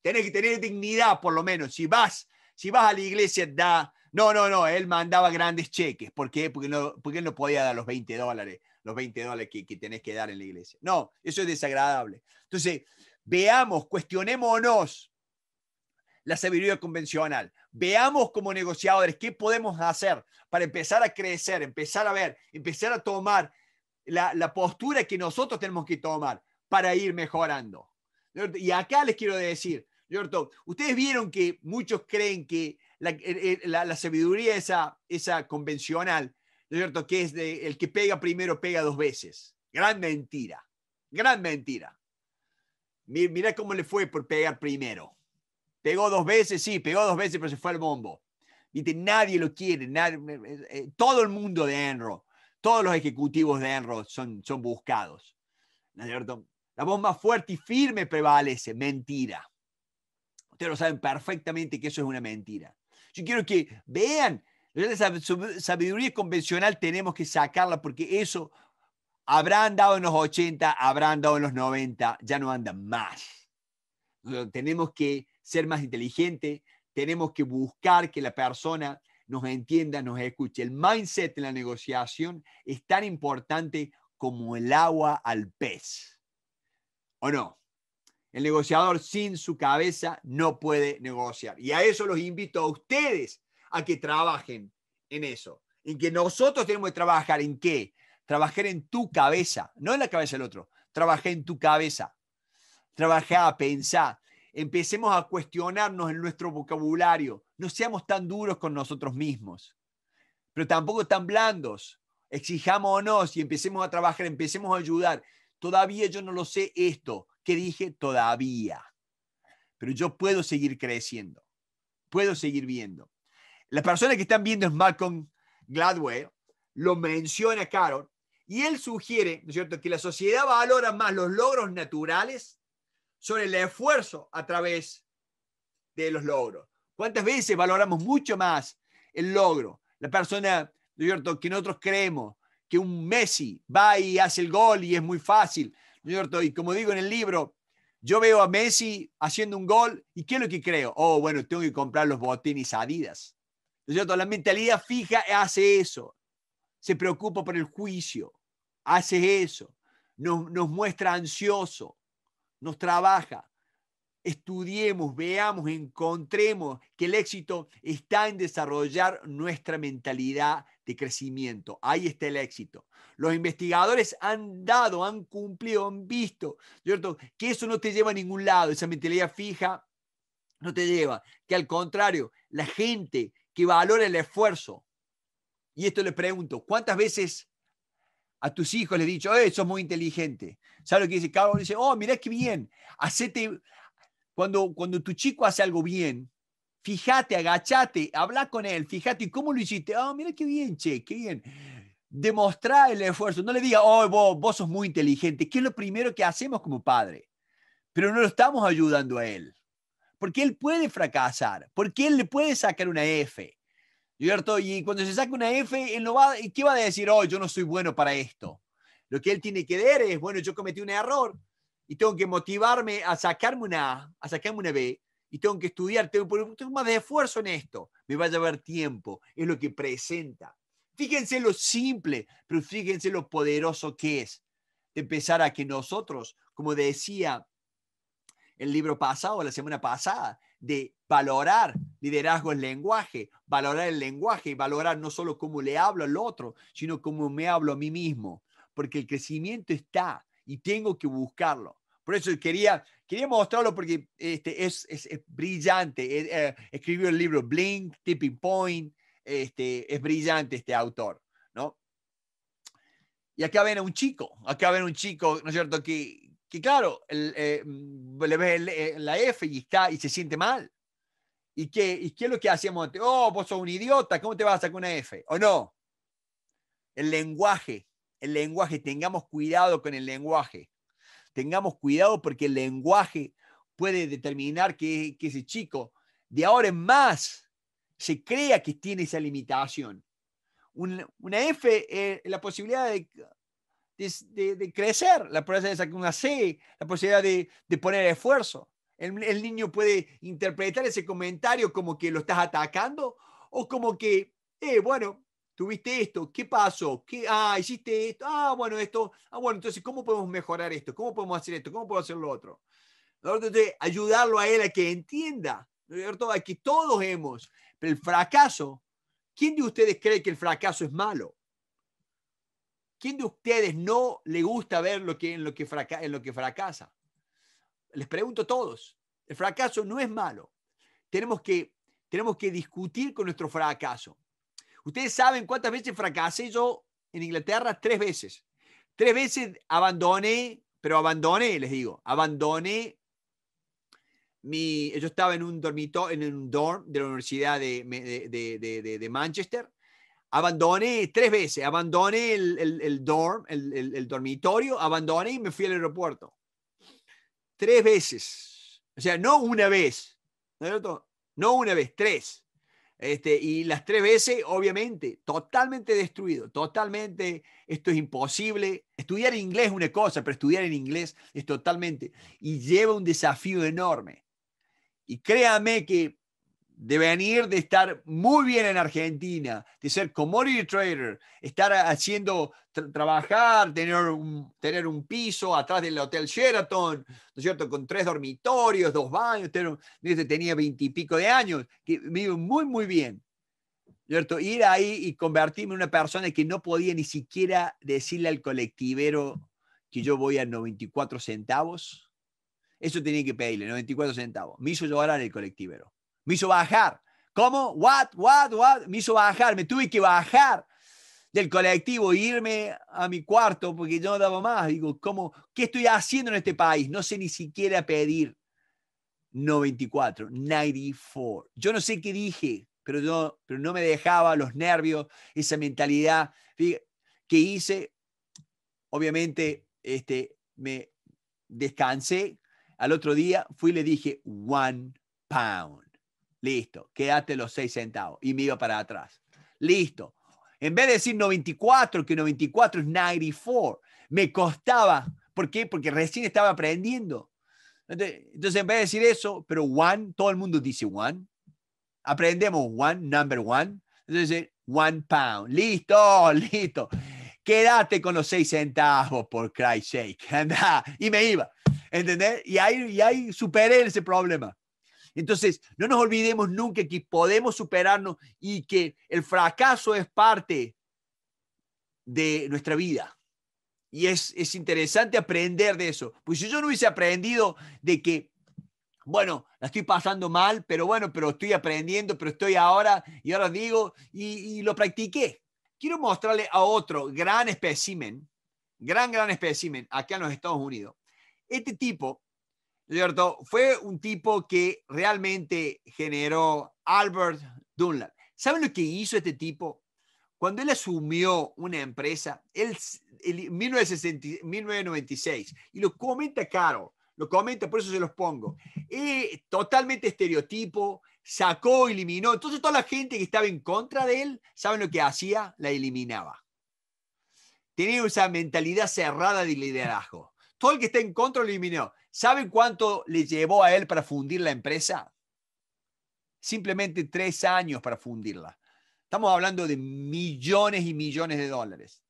Tienes que tener dignidad, por lo menos. Si vas, si vas a la iglesia, da. No, no, no. Él mandaba grandes cheques. ¿Por qué? Porque, no, porque él no podía dar los 20 dólares los 20 dólares que, tenés que dar en la iglesia. No, eso es desagradable. Entonces, veamos, cuestionémonos la sabiduría convencional. Veamos como negociadores qué podemos hacer para empezar a crecer, empezar a ver, empezar a tomar la, postura que nosotros tenemos que tomar para ir mejorando. Y acá les quiero decir, ustedes vieron que muchos creen que la, eh, eh, sabiduría esa, esa convencional ¿no es cierto? Que es de, el que pega primero pega dos veces. Gran mentira, gran mentira. Mirá cómo le fue por pegar primero. Pegó dos veces, sí, pegó dos veces, pero se fue al bombo. y Nadie lo quiere, nadie, eh, eh, todo el mundo de Enro, todos los ejecutivos de Enro son, son buscados. ¿No cierto? La voz más fuerte y firme prevalece, mentira. Ustedes lo saben perfectamente que eso es una mentira. Yo quiero que vean esa sabiduría convencional tenemos que sacarla porque eso habrán dado en los 80, habrán dado en los 90, ya no anda más. Tenemos que ser más inteligentes, tenemos que buscar que la persona nos entienda, nos escuche. El mindset en la negociación es tan importante como el agua al pez. ¿O no? El negociador sin su cabeza no puede negociar. Y a eso los invito a ustedes a que trabajen en eso. En que nosotros tenemos que trabajar en qué? Trabajar en tu cabeza, no en la cabeza del otro. Trabajar en tu cabeza. Trabajar, pensar. Empecemos a cuestionarnos en nuestro vocabulario. No seamos tan duros con nosotros mismos, pero tampoco tan blandos. Exijámonos y empecemos a trabajar, empecemos a ayudar. Todavía yo no lo sé esto que dije todavía, pero yo puedo seguir creciendo, puedo seguir viendo. La persona que están viendo es Malcolm Gladwell, lo menciona Carol, y él sugiere, ¿no cierto?, que la sociedad valora más los logros naturales sobre el esfuerzo a través de los logros. ¿Cuántas veces valoramos mucho más el logro? La persona, ¿no cierto?, que nosotros creemos que un Messi va y hace el gol y es muy fácil, cierto? Y como digo en el libro, yo veo a Messi haciendo un gol y ¿qué es lo que creo? Oh, bueno, tengo que comprar los botines Adidas. La mentalidad fija hace eso. Se preocupa por el juicio. Hace eso. Nos, muestra ansioso. Nos trabaja. Estudiemos, veamos, encontremos que el éxito está en desarrollar nuestra mentalidad de crecimiento. Ahí está el éxito. Los investigadores han dado, han cumplido, han visto, Que eso no te lleva a ningún lado. Esa mentalidad fija no te lleva. Que al contrario, la gente que valora el esfuerzo. Y esto le pregunto, ¿cuántas veces a tus hijos les he dicho, eh, sos muy inteligente? ¿Sabes lo que dice? Cada uno dice, oh, mira qué bien, hacete... Cuando, cuando tu chico hace algo bien, fíjate, agachate, habla con él, fíjate, ¿cómo lo hiciste? Oh, ah, mira qué bien, che, qué bien. Demostrar el esfuerzo. No le diga, oh, vos, vos sos muy inteligente, ¿Qué es lo primero que hacemos como padre. Pero no lo estamos ayudando a él porque él puede fracasar, porque él le puede sacar una F. ¿Cierto? Y cuando se saca una F, él no va, ¿qué va a decir? Oh, yo no soy bueno para esto. Lo que él tiene que ver es, bueno, yo cometí un error y tengo que motivarme a sacarme una A, a sacarme una B, y tengo que estudiar, tengo, poner más de esfuerzo en esto. Me va a llevar tiempo, es lo que presenta. Fíjense lo simple, pero fíjense lo poderoso que es empezar a que nosotros, como decía el libro pasado, la semana pasada, de valorar liderazgo el lenguaje, valorar el lenguaje y valorar no solo cómo le hablo al otro, sino cómo me hablo a mí mismo, porque el crecimiento está y tengo que buscarlo. Por eso quería, quería mostrarlo porque este, es, brillante. Eh, eh, escribió el libro Blink, Tipping Point, este, es brillante este autor, ¿no? Y acá ven a un chico, acá ven un chico, ¿no es cierto?, que, que claro, eh, mm, le ves eh, la F y, está, y se siente mal. ¿Y qué, ¿Y es lo que hacemos? Oh, vos sos un idiota, ¿cómo te vas a sacar una F? ¿O no? El lenguaje, el lenguaje, tengamos cuidado con el lenguaje. Tengamos cuidado porque el lenguaje puede determinar que, ese chico de ahora en más se crea que tiene esa limitación. una F, es la posibilidad de de, crecer, la posibilidad de sacar una C, la posibilidad de, poner esfuerzo. El, niño puede interpretar ese comentario como que lo estás atacando o como que, eh, bueno, tuviste esto, ¿qué pasó? ¿Qué, ah, hiciste esto, ah, bueno, esto, ah, bueno, entonces, ¿cómo podemos mejorar esto? ¿Cómo podemos hacer esto? ¿Cómo podemos hacer lo otro? Entonces, ayudarlo a él a que entienda, ¿no todos hemos, pero el fracaso, ¿quién de ustedes cree que el fracaso es malo? ¿Quién de ustedes no le gusta ver lo que, en, lo que en lo que fracasa? Les pregunto a todos. El fracaso no es malo. Tenemos que, tenemos que discutir con nuestro fracaso. Ustedes saben cuántas veces fracasé yo en Inglaterra, tres veces. Tres veces abandoné, pero abandoné, les digo, abandoné mi, yo estaba en un dormitorio, en un dorm de la Universidad de, de Manchester abandoné tres veces, abandoné el, dorm, el, dormitorio, abandoné y me fui al aeropuerto. Tres veces. O sea, no una vez, ¿no, una vez, tres. Este, y las tres veces, obviamente, totalmente destruido, totalmente, esto es imposible. Estudiar inglés es una cosa, pero estudiar en inglés es totalmente, y lleva un desafío enorme. Y créame que de venir, de estar muy bien en Argentina, de ser commodity trader, estar haciendo, trabajar, tener un, tener un piso atrás del Hotel Sheraton, ¿no es cierto? Con tres dormitorios, dos baños, tenía veintipico de años, que vivo muy, muy bien. ¿Cierto? Ir ahí y convertirme en una persona que no podía ni siquiera decirle al colectivero que yo voy a 94 centavos. Eso tenía que pedirle, 94 centavos. Me hizo llorar el colectivero me hizo bajar. ¿Cómo? What, what, what? Me hizo bajar, me tuve que bajar del colectivo irme a mi cuarto porque yo no daba más. Digo, ¿cómo, ¿qué estoy haciendo en este país? No sé ni siquiera pedir 94, 94. Yo no sé qué dije, pero, pero no me dejaba los nervios, esa mentalidad ¿Qué hice. Obviamente, este, me descansé. Al otro día fui y le dije, one pound. Listo, quédate los 6 centavos y me iba para atrás. Listo. En vez de decir 94, que 94 es 94, me costaba. ¿Por qué? Porque recién estaba aprendiendo. Entonces, en vez de decir eso, pero one, todo el mundo dice one. Aprendemos one, number one. Entonces, one pound. Listo, *laughs* listo. Quédate con los 6 centavos por Christ's sake. *laughs* Y me iba. ¿Entendés? Y ahí, y ahí superé ese problema. Entonces, no nos olvidemos nunca que podemos superarnos y que el fracaso es parte de nuestra vida. Y es, interesante aprender de eso. Pues si yo no hubiese aprendido de que, bueno, la estoy pasando mal, pero bueno, pero estoy aprendiendo, pero estoy ahora, y ahora digo, y, lo practiqué. Quiero mostrarle a otro gran espécimen, gran, gran espécimen, acá en los Estados Unidos. Este tipo cierto? Fue un tipo que realmente generó Albert Dunlap. ¿Saben lo que hizo este tipo? Cuando él asumió una empresa, él, en 1996, y lo comenta Caro, lo comenta, por eso se los pongo, y eh, totalmente estereotipo, sacó, eliminó. Entonces toda la gente que estaba en contra de él, ¿saben lo que hacía? La eliminaba. Tenía esa mentalidad cerrada de liderazgo. Todo el que está en contra lo eliminó. ¿Saben cuánto le llevó a él para fundir la empresa? Simplemente tres años para fundirla. Estamos hablando de millones y millones de dólares.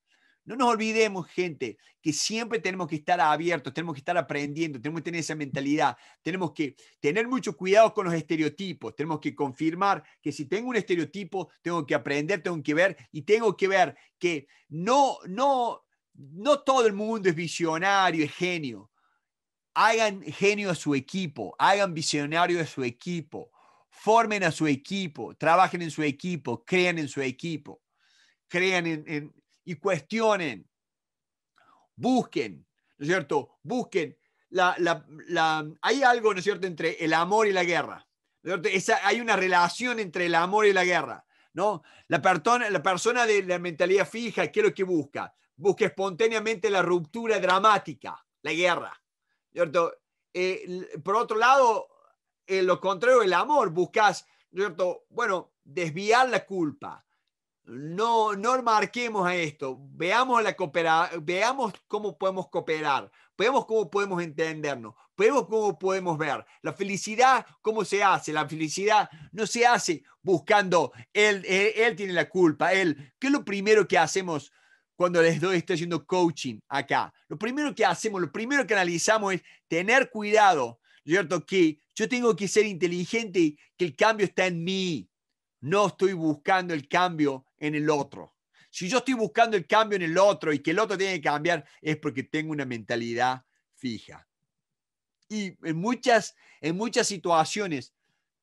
No nos olvidemos, gente, que siempre tenemos que estar abiertos, tenemos que estar aprendiendo, tenemos que tener esa mentalidad, tenemos que tener mucho cuidado con los estereotipos, tenemos que confirmar que si tengo un estereotipo, tengo que aprender, tengo que ver y tengo que ver que no, no, no todo el mundo es visionario, es genio hagan genio a su equipo, hagan visionario a su equipo, formen a su equipo, trabajen en su equipo, crean en su equipo, crean en, y cuestionen, busquen, ¿no es cierto? Busquen. hay algo, ¿no es cierto?, entre el amor y la guerra. hay una relación entre el amor y la guerra. ¿no? La, persona, la persona de la mentalidad fija, ¿qué es lo que busca? Busca espontáneamente la ruptura dramática, la guerra. ¿cierto? Eh, por otro lado, eh, lo contrario el amor, buscas, ¿cierto? Bueno, desviar la culpa. No, no marquemos a esto, veamos, la coopera veamos cómo podemos cooperar, veamos cómo podemos entendernos, veamos cómo podemos ver. La felicidad, ¿cómo se hace? La felicidad no se hace buscando, él, él, él tiene la culpa, él. ¿Qué es lo primero que hacemos? cuando les doy, estoy haciendo coaching acá. Lo primero que hacemos, lo primero que analizamos es tener cuidado, ¿cierto? Que yo tengo que ser inteligente y que el cambio está en mí. No estoy buscando el cambio en el otro. Si yo estoy buscando el cambio en el otro y que el otro tiene que cambiar, es porque tengo una mentalidad fija. Y en muchas, en muchas situaciones,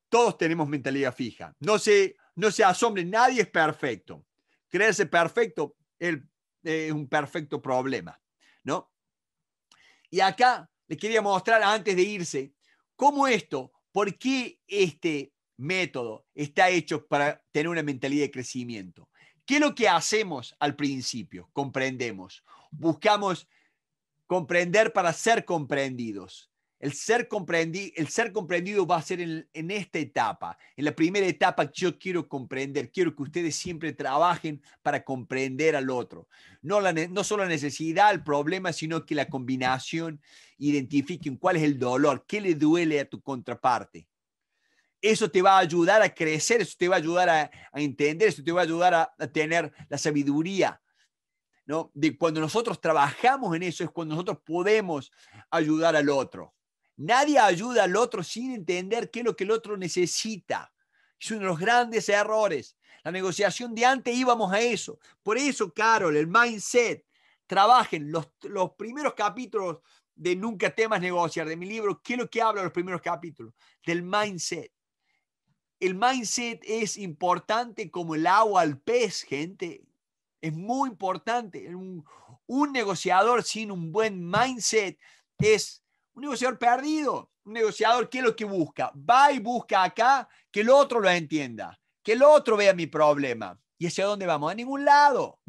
todos tenemos mentalidad fija. No se, no se asombre, nadie es perfecto. Creerse perfecto el es eh, un perfecto problema, ¿no? Y acá les quería mostrar antes de irse cómo esto, por qué este método está hecho para tener una mentalidad de crecimiento. ¿Qué es lo que hacemos al principio? Comprendemos. Buscamos comprender para ser comprendidos. El ser, el ser comprendido va a ser en, esta etapa. En la primera etapa yo quiero comprender, quiero que ustedes siempre trabajen para comprender al otro. No, la, no solo la necesidad, el problema, sino que la combinación, identifiquen cuál es el dolor, qué le duele a tu contraparte. Eso te va a ayudar a crecer, eso te va a ayudar a, entender, eso te va a ayudar a, a tener la sabiduría ¿No? De cuando nosotros trabajamos en eso es cuando nosotros podemos ayudar al otro. Nadie ayuda al otro sin entender qué es lo que el otro necesita. Es uno de los grandes errores. La negociación de antes íbamos a eso. Por eso, Carol, el mindset, trabajen los, los primeros capítulos de Nunca temas negociar, de mi libro, ¿qué es lo que habla los primeros capítulos? Del mindset. El mindset es importante como el agua al pez, gente. Es muy importante. Un, un negociador sin un buen mindset es un negociador perdido, un negociador, ¿qué es lo que busca? Va y busca acá que el otro lo entienda, que el otro vea mi problema. ¿Y hacia dónde vamos? A ningún lado.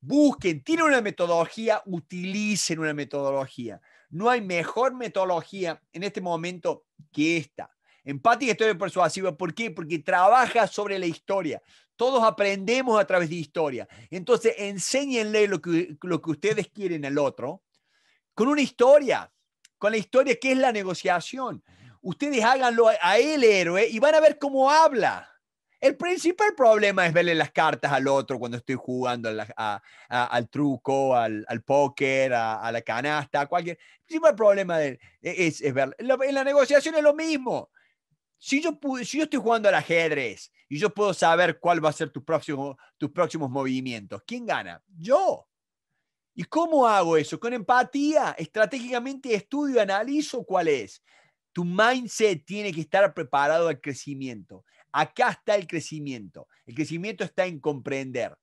Busquen, tienen una metodología, utilicen una metodología. No hay mejor metodología en este momento que esta. Empática historia persuasiva, ¿por qué? Porque trabaja sobre la historia. Todos aprendemos a través de historia. Entonces, enséñenle lo que, lo que ustedes quieren al otro con una historia con la historia que es la negociación. Ustedes háganlo a él héroe y van a ver cómo habla. El principal problema es verle las cartas al otro cuando estoy jugando al truco, al, póker, a, la canasta, a cualquier. El principal problema de, es, es ver. En la, negociación es lo mismo. Si yo, si yo estoy jugando al ajedrez y yo puedo saber cuál va a ser tu próximo, tus próximos movimientos, ¿quién gana? Yo. ¿Y cómo hago eso? Con empatía, estratégicamente estudio, analizo cuál es. Tu mindset tiene que estar preparado al crecimiento. Acá está el crecimiento. El crecimiento está en comprender.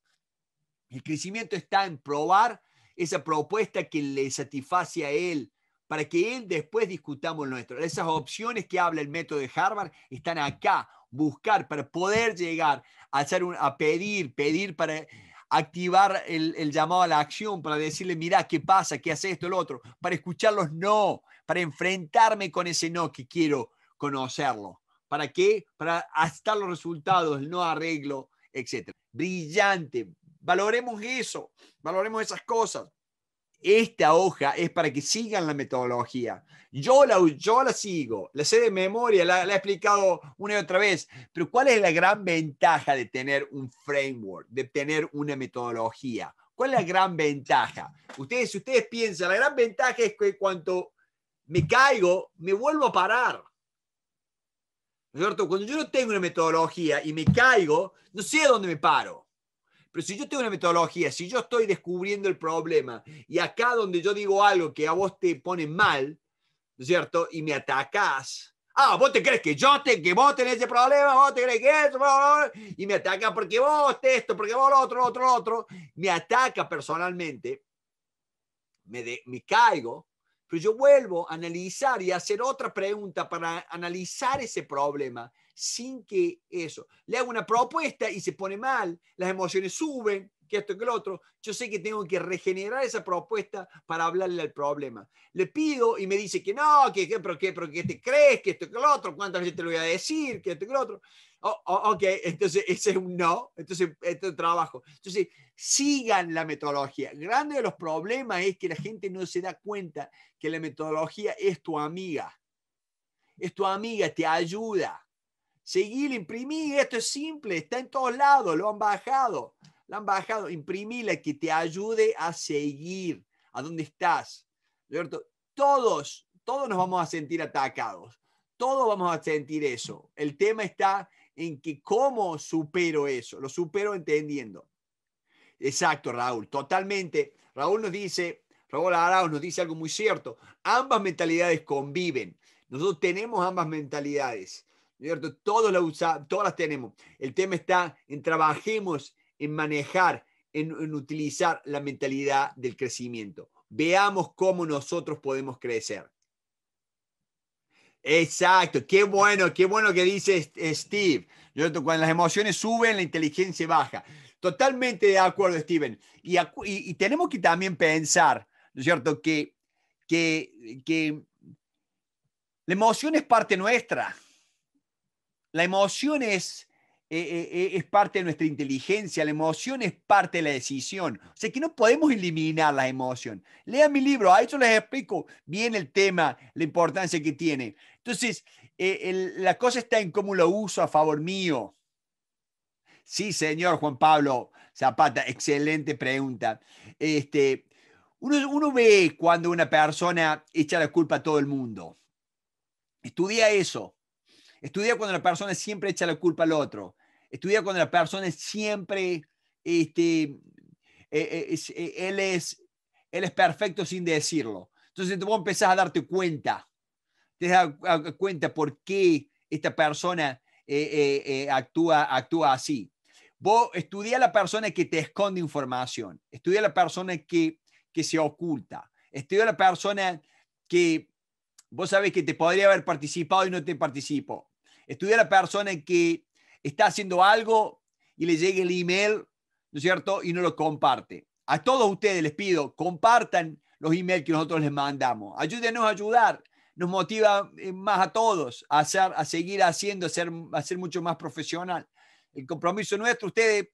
El crecimiento está en probar esa propuesta que le satisface a él para que él después discutamos nuestro. Esas opciones que habla el método de Harvard están acá, buscar para poder llegar a, a pedir, pedir para activar el, llamado a la acción, para decirle, mira, ¿qué pasa? ¿Qué hace esto, el otro? Para escuchar los no, para enfrentarme con ese no que quiero conocerlo. ¿Para qué? Para hasta los resultados, el no arreglo, etc. Brillante. Valoremos eso, valoremos esas cosas esta hoja es para que sigan la metodología. Yo la, yo la sigo, la sé de memoria, la, he explicado una y otra vez, pero ¿cuál es la gran ventaja de tener un framework, de tener una metodología? ¿Cuál es la gran ventaja? Ustedes, si ustedes piensan, la gran ventaja es que cuando me caigo, me vuelvo a parar. Cuando yo no tengo una metodología y me caigo, no sé dónde me paro. Pero si yo tengo una metodología, si yo estoy descubriendo el problema y acá donde yo digo algo que a vos te pone mal, ¿no es cierto? Y me atacás. Ah, vos te crees que yo te, que vos tenés ese problema, vos te crees que eso, y me ataca porque vos esto, porque vos lo otro, lo otro, lo otro, me ataca personalmente, me, de, me caigo, pero yo vuelvo a analizar y hacer otra pregunta para analizar ese problema sin que eso. Le hago una propuesta y se pone mal, las emociones suben, que esto, que lo otro. Yo sé que tengo que regenerar esa propuesta para hablarle al problema. Le pido y me dice que no, que, pero, que, te crees, que esto, que lo otro, cuántas veces te lo voy a decir, que esto, que lo otro. Oh, oh, ok, entonces ese es un no, entonces este es trabajo. Entonces, sigan la metodología. Grande de los problemas es que la gente no se da cuenta que la metodología es tu amiga. Es tu amiga, te ayuda. Seguir, imprimí, esto es simple, está en todos lados, lo han bajado, lo han bajado, imprimíla que te ayude a seguir a dónde estás. ¿cierto? Todos, todos nos vamos a sentir atacados, todos vamos a sentir eso. El tema está en que cómo supero eso, lo supero entendiendo. Exacto, Raúl, totalmente. Raúl nos dice, Raúl Arauz nos dice algo muy cierto. Ambas mentalidades conviven. Nosotros tenemos ambas mentalidades. ¿cierto? Todos la todas las tenemos. El tema está en trabajemos, en manejar, en, utilizar la mentalidad del crecimiento. Veamos cómo nosotros podemos crecer. Exacto, qué bueno, qué bueno que dice este, Steve. Cuando las emociones suben, la inteligencia baja. Totalmente de acuerdo, Steven. Y, y, tenemos que también pensar, ¿no es cierto?, que, que, que la emoción es parte nuestra. La emoción es, eh, eh, eh, es parte de nuestra inteligencia, la emoción es parte de la decisión. O sea que no podemos eliminar la emoción. lea mi libro, a eso les explico bien el tema, la importancia que tiene. Entonces, la cosa está en cómo lo uso a favor mío. Sí, señor Juan Pablo Zapata, excelente pregunta. Este, uno ve cuando una persona echa la culpa a todo el mundo. Estudia eso Estudia cuando la persona siempre echa la culpa al otro. Estudia cuando la persona siempre, este, eh, eh, es, eh, él, es, él es perfecto sin decirlo. Entonces tú empezás a darte cuenta, te das cuenta por qué esta persona actúa, actúa así. Vos estudia a la persona que te esconde información, estudia a la persona que, que se oculta, estudia a la persona que vos sabés que te podría haber participado y no te participo estudiar la persona que está haciendo algo y le llegue el email, ¿no es cierto? Y no lo comparte. A todos ustedes les pido, compartan los emails que nosotros les mandamos. Ayúdenos a ayudar. Nos motiva eh, más a todos a, a seguir haciendo, a ser, mucho más profesional. El compromiso nuestro, ustedes,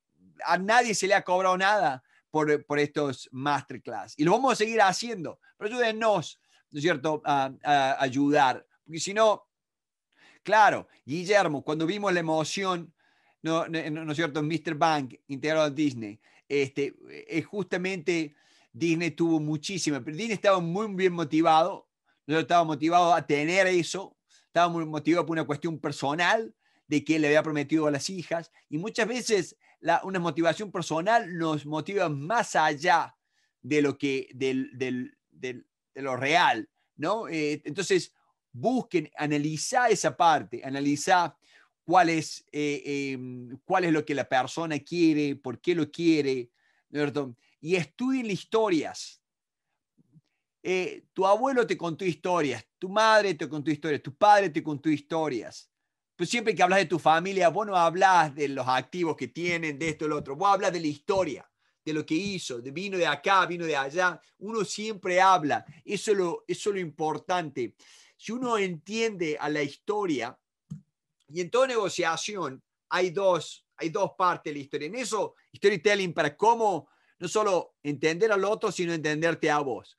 a nadie se le ha cobrado nada por, por estos masterclass. Y lo vamos a seguir haciendo. Pero ayúdenos, ¿no es cierto?, a, a ayudar. Porque si no, Claro, Guillermo, cuando vimos la emoción, ¿no, no, es cierto?, Mr. Bank integrado a Disney, este, es eh, justamente Disney tuvo muchísima, pero Disney estaba muy bien motivado, No estaba motivado a tener eso, estaba muy motivado por una cuestión personal de que le había prometido a las hijas, y muchas veces una motivación personal nos motiva más allá de lo que, del, de lo real, ¿no? Eh, entonces, busquen, analiza esa parte, analiza cuál es, eh, em, cuál es lo que la persona quiere, por qué lo quiere, ¿verdad? Y estudien historias. Eh, tu abuelo te contó historias, tu madre te contó historias, tu padre te contó historias. Pues siempre que hablas de tu familia, vos no hablas de los activos que tienen, de esto, de lo otro, vos hablas de la historia, de lo que hizo, de vino de acá, vino de allá. Uno siempre habla, eso lo, eso es lo importante si uno entiende a la historia, y en toda negociación hay dos, hay dos partes de la historia. En eso, storytelling para cómo no solo entender al otro, sino entenderte a vos.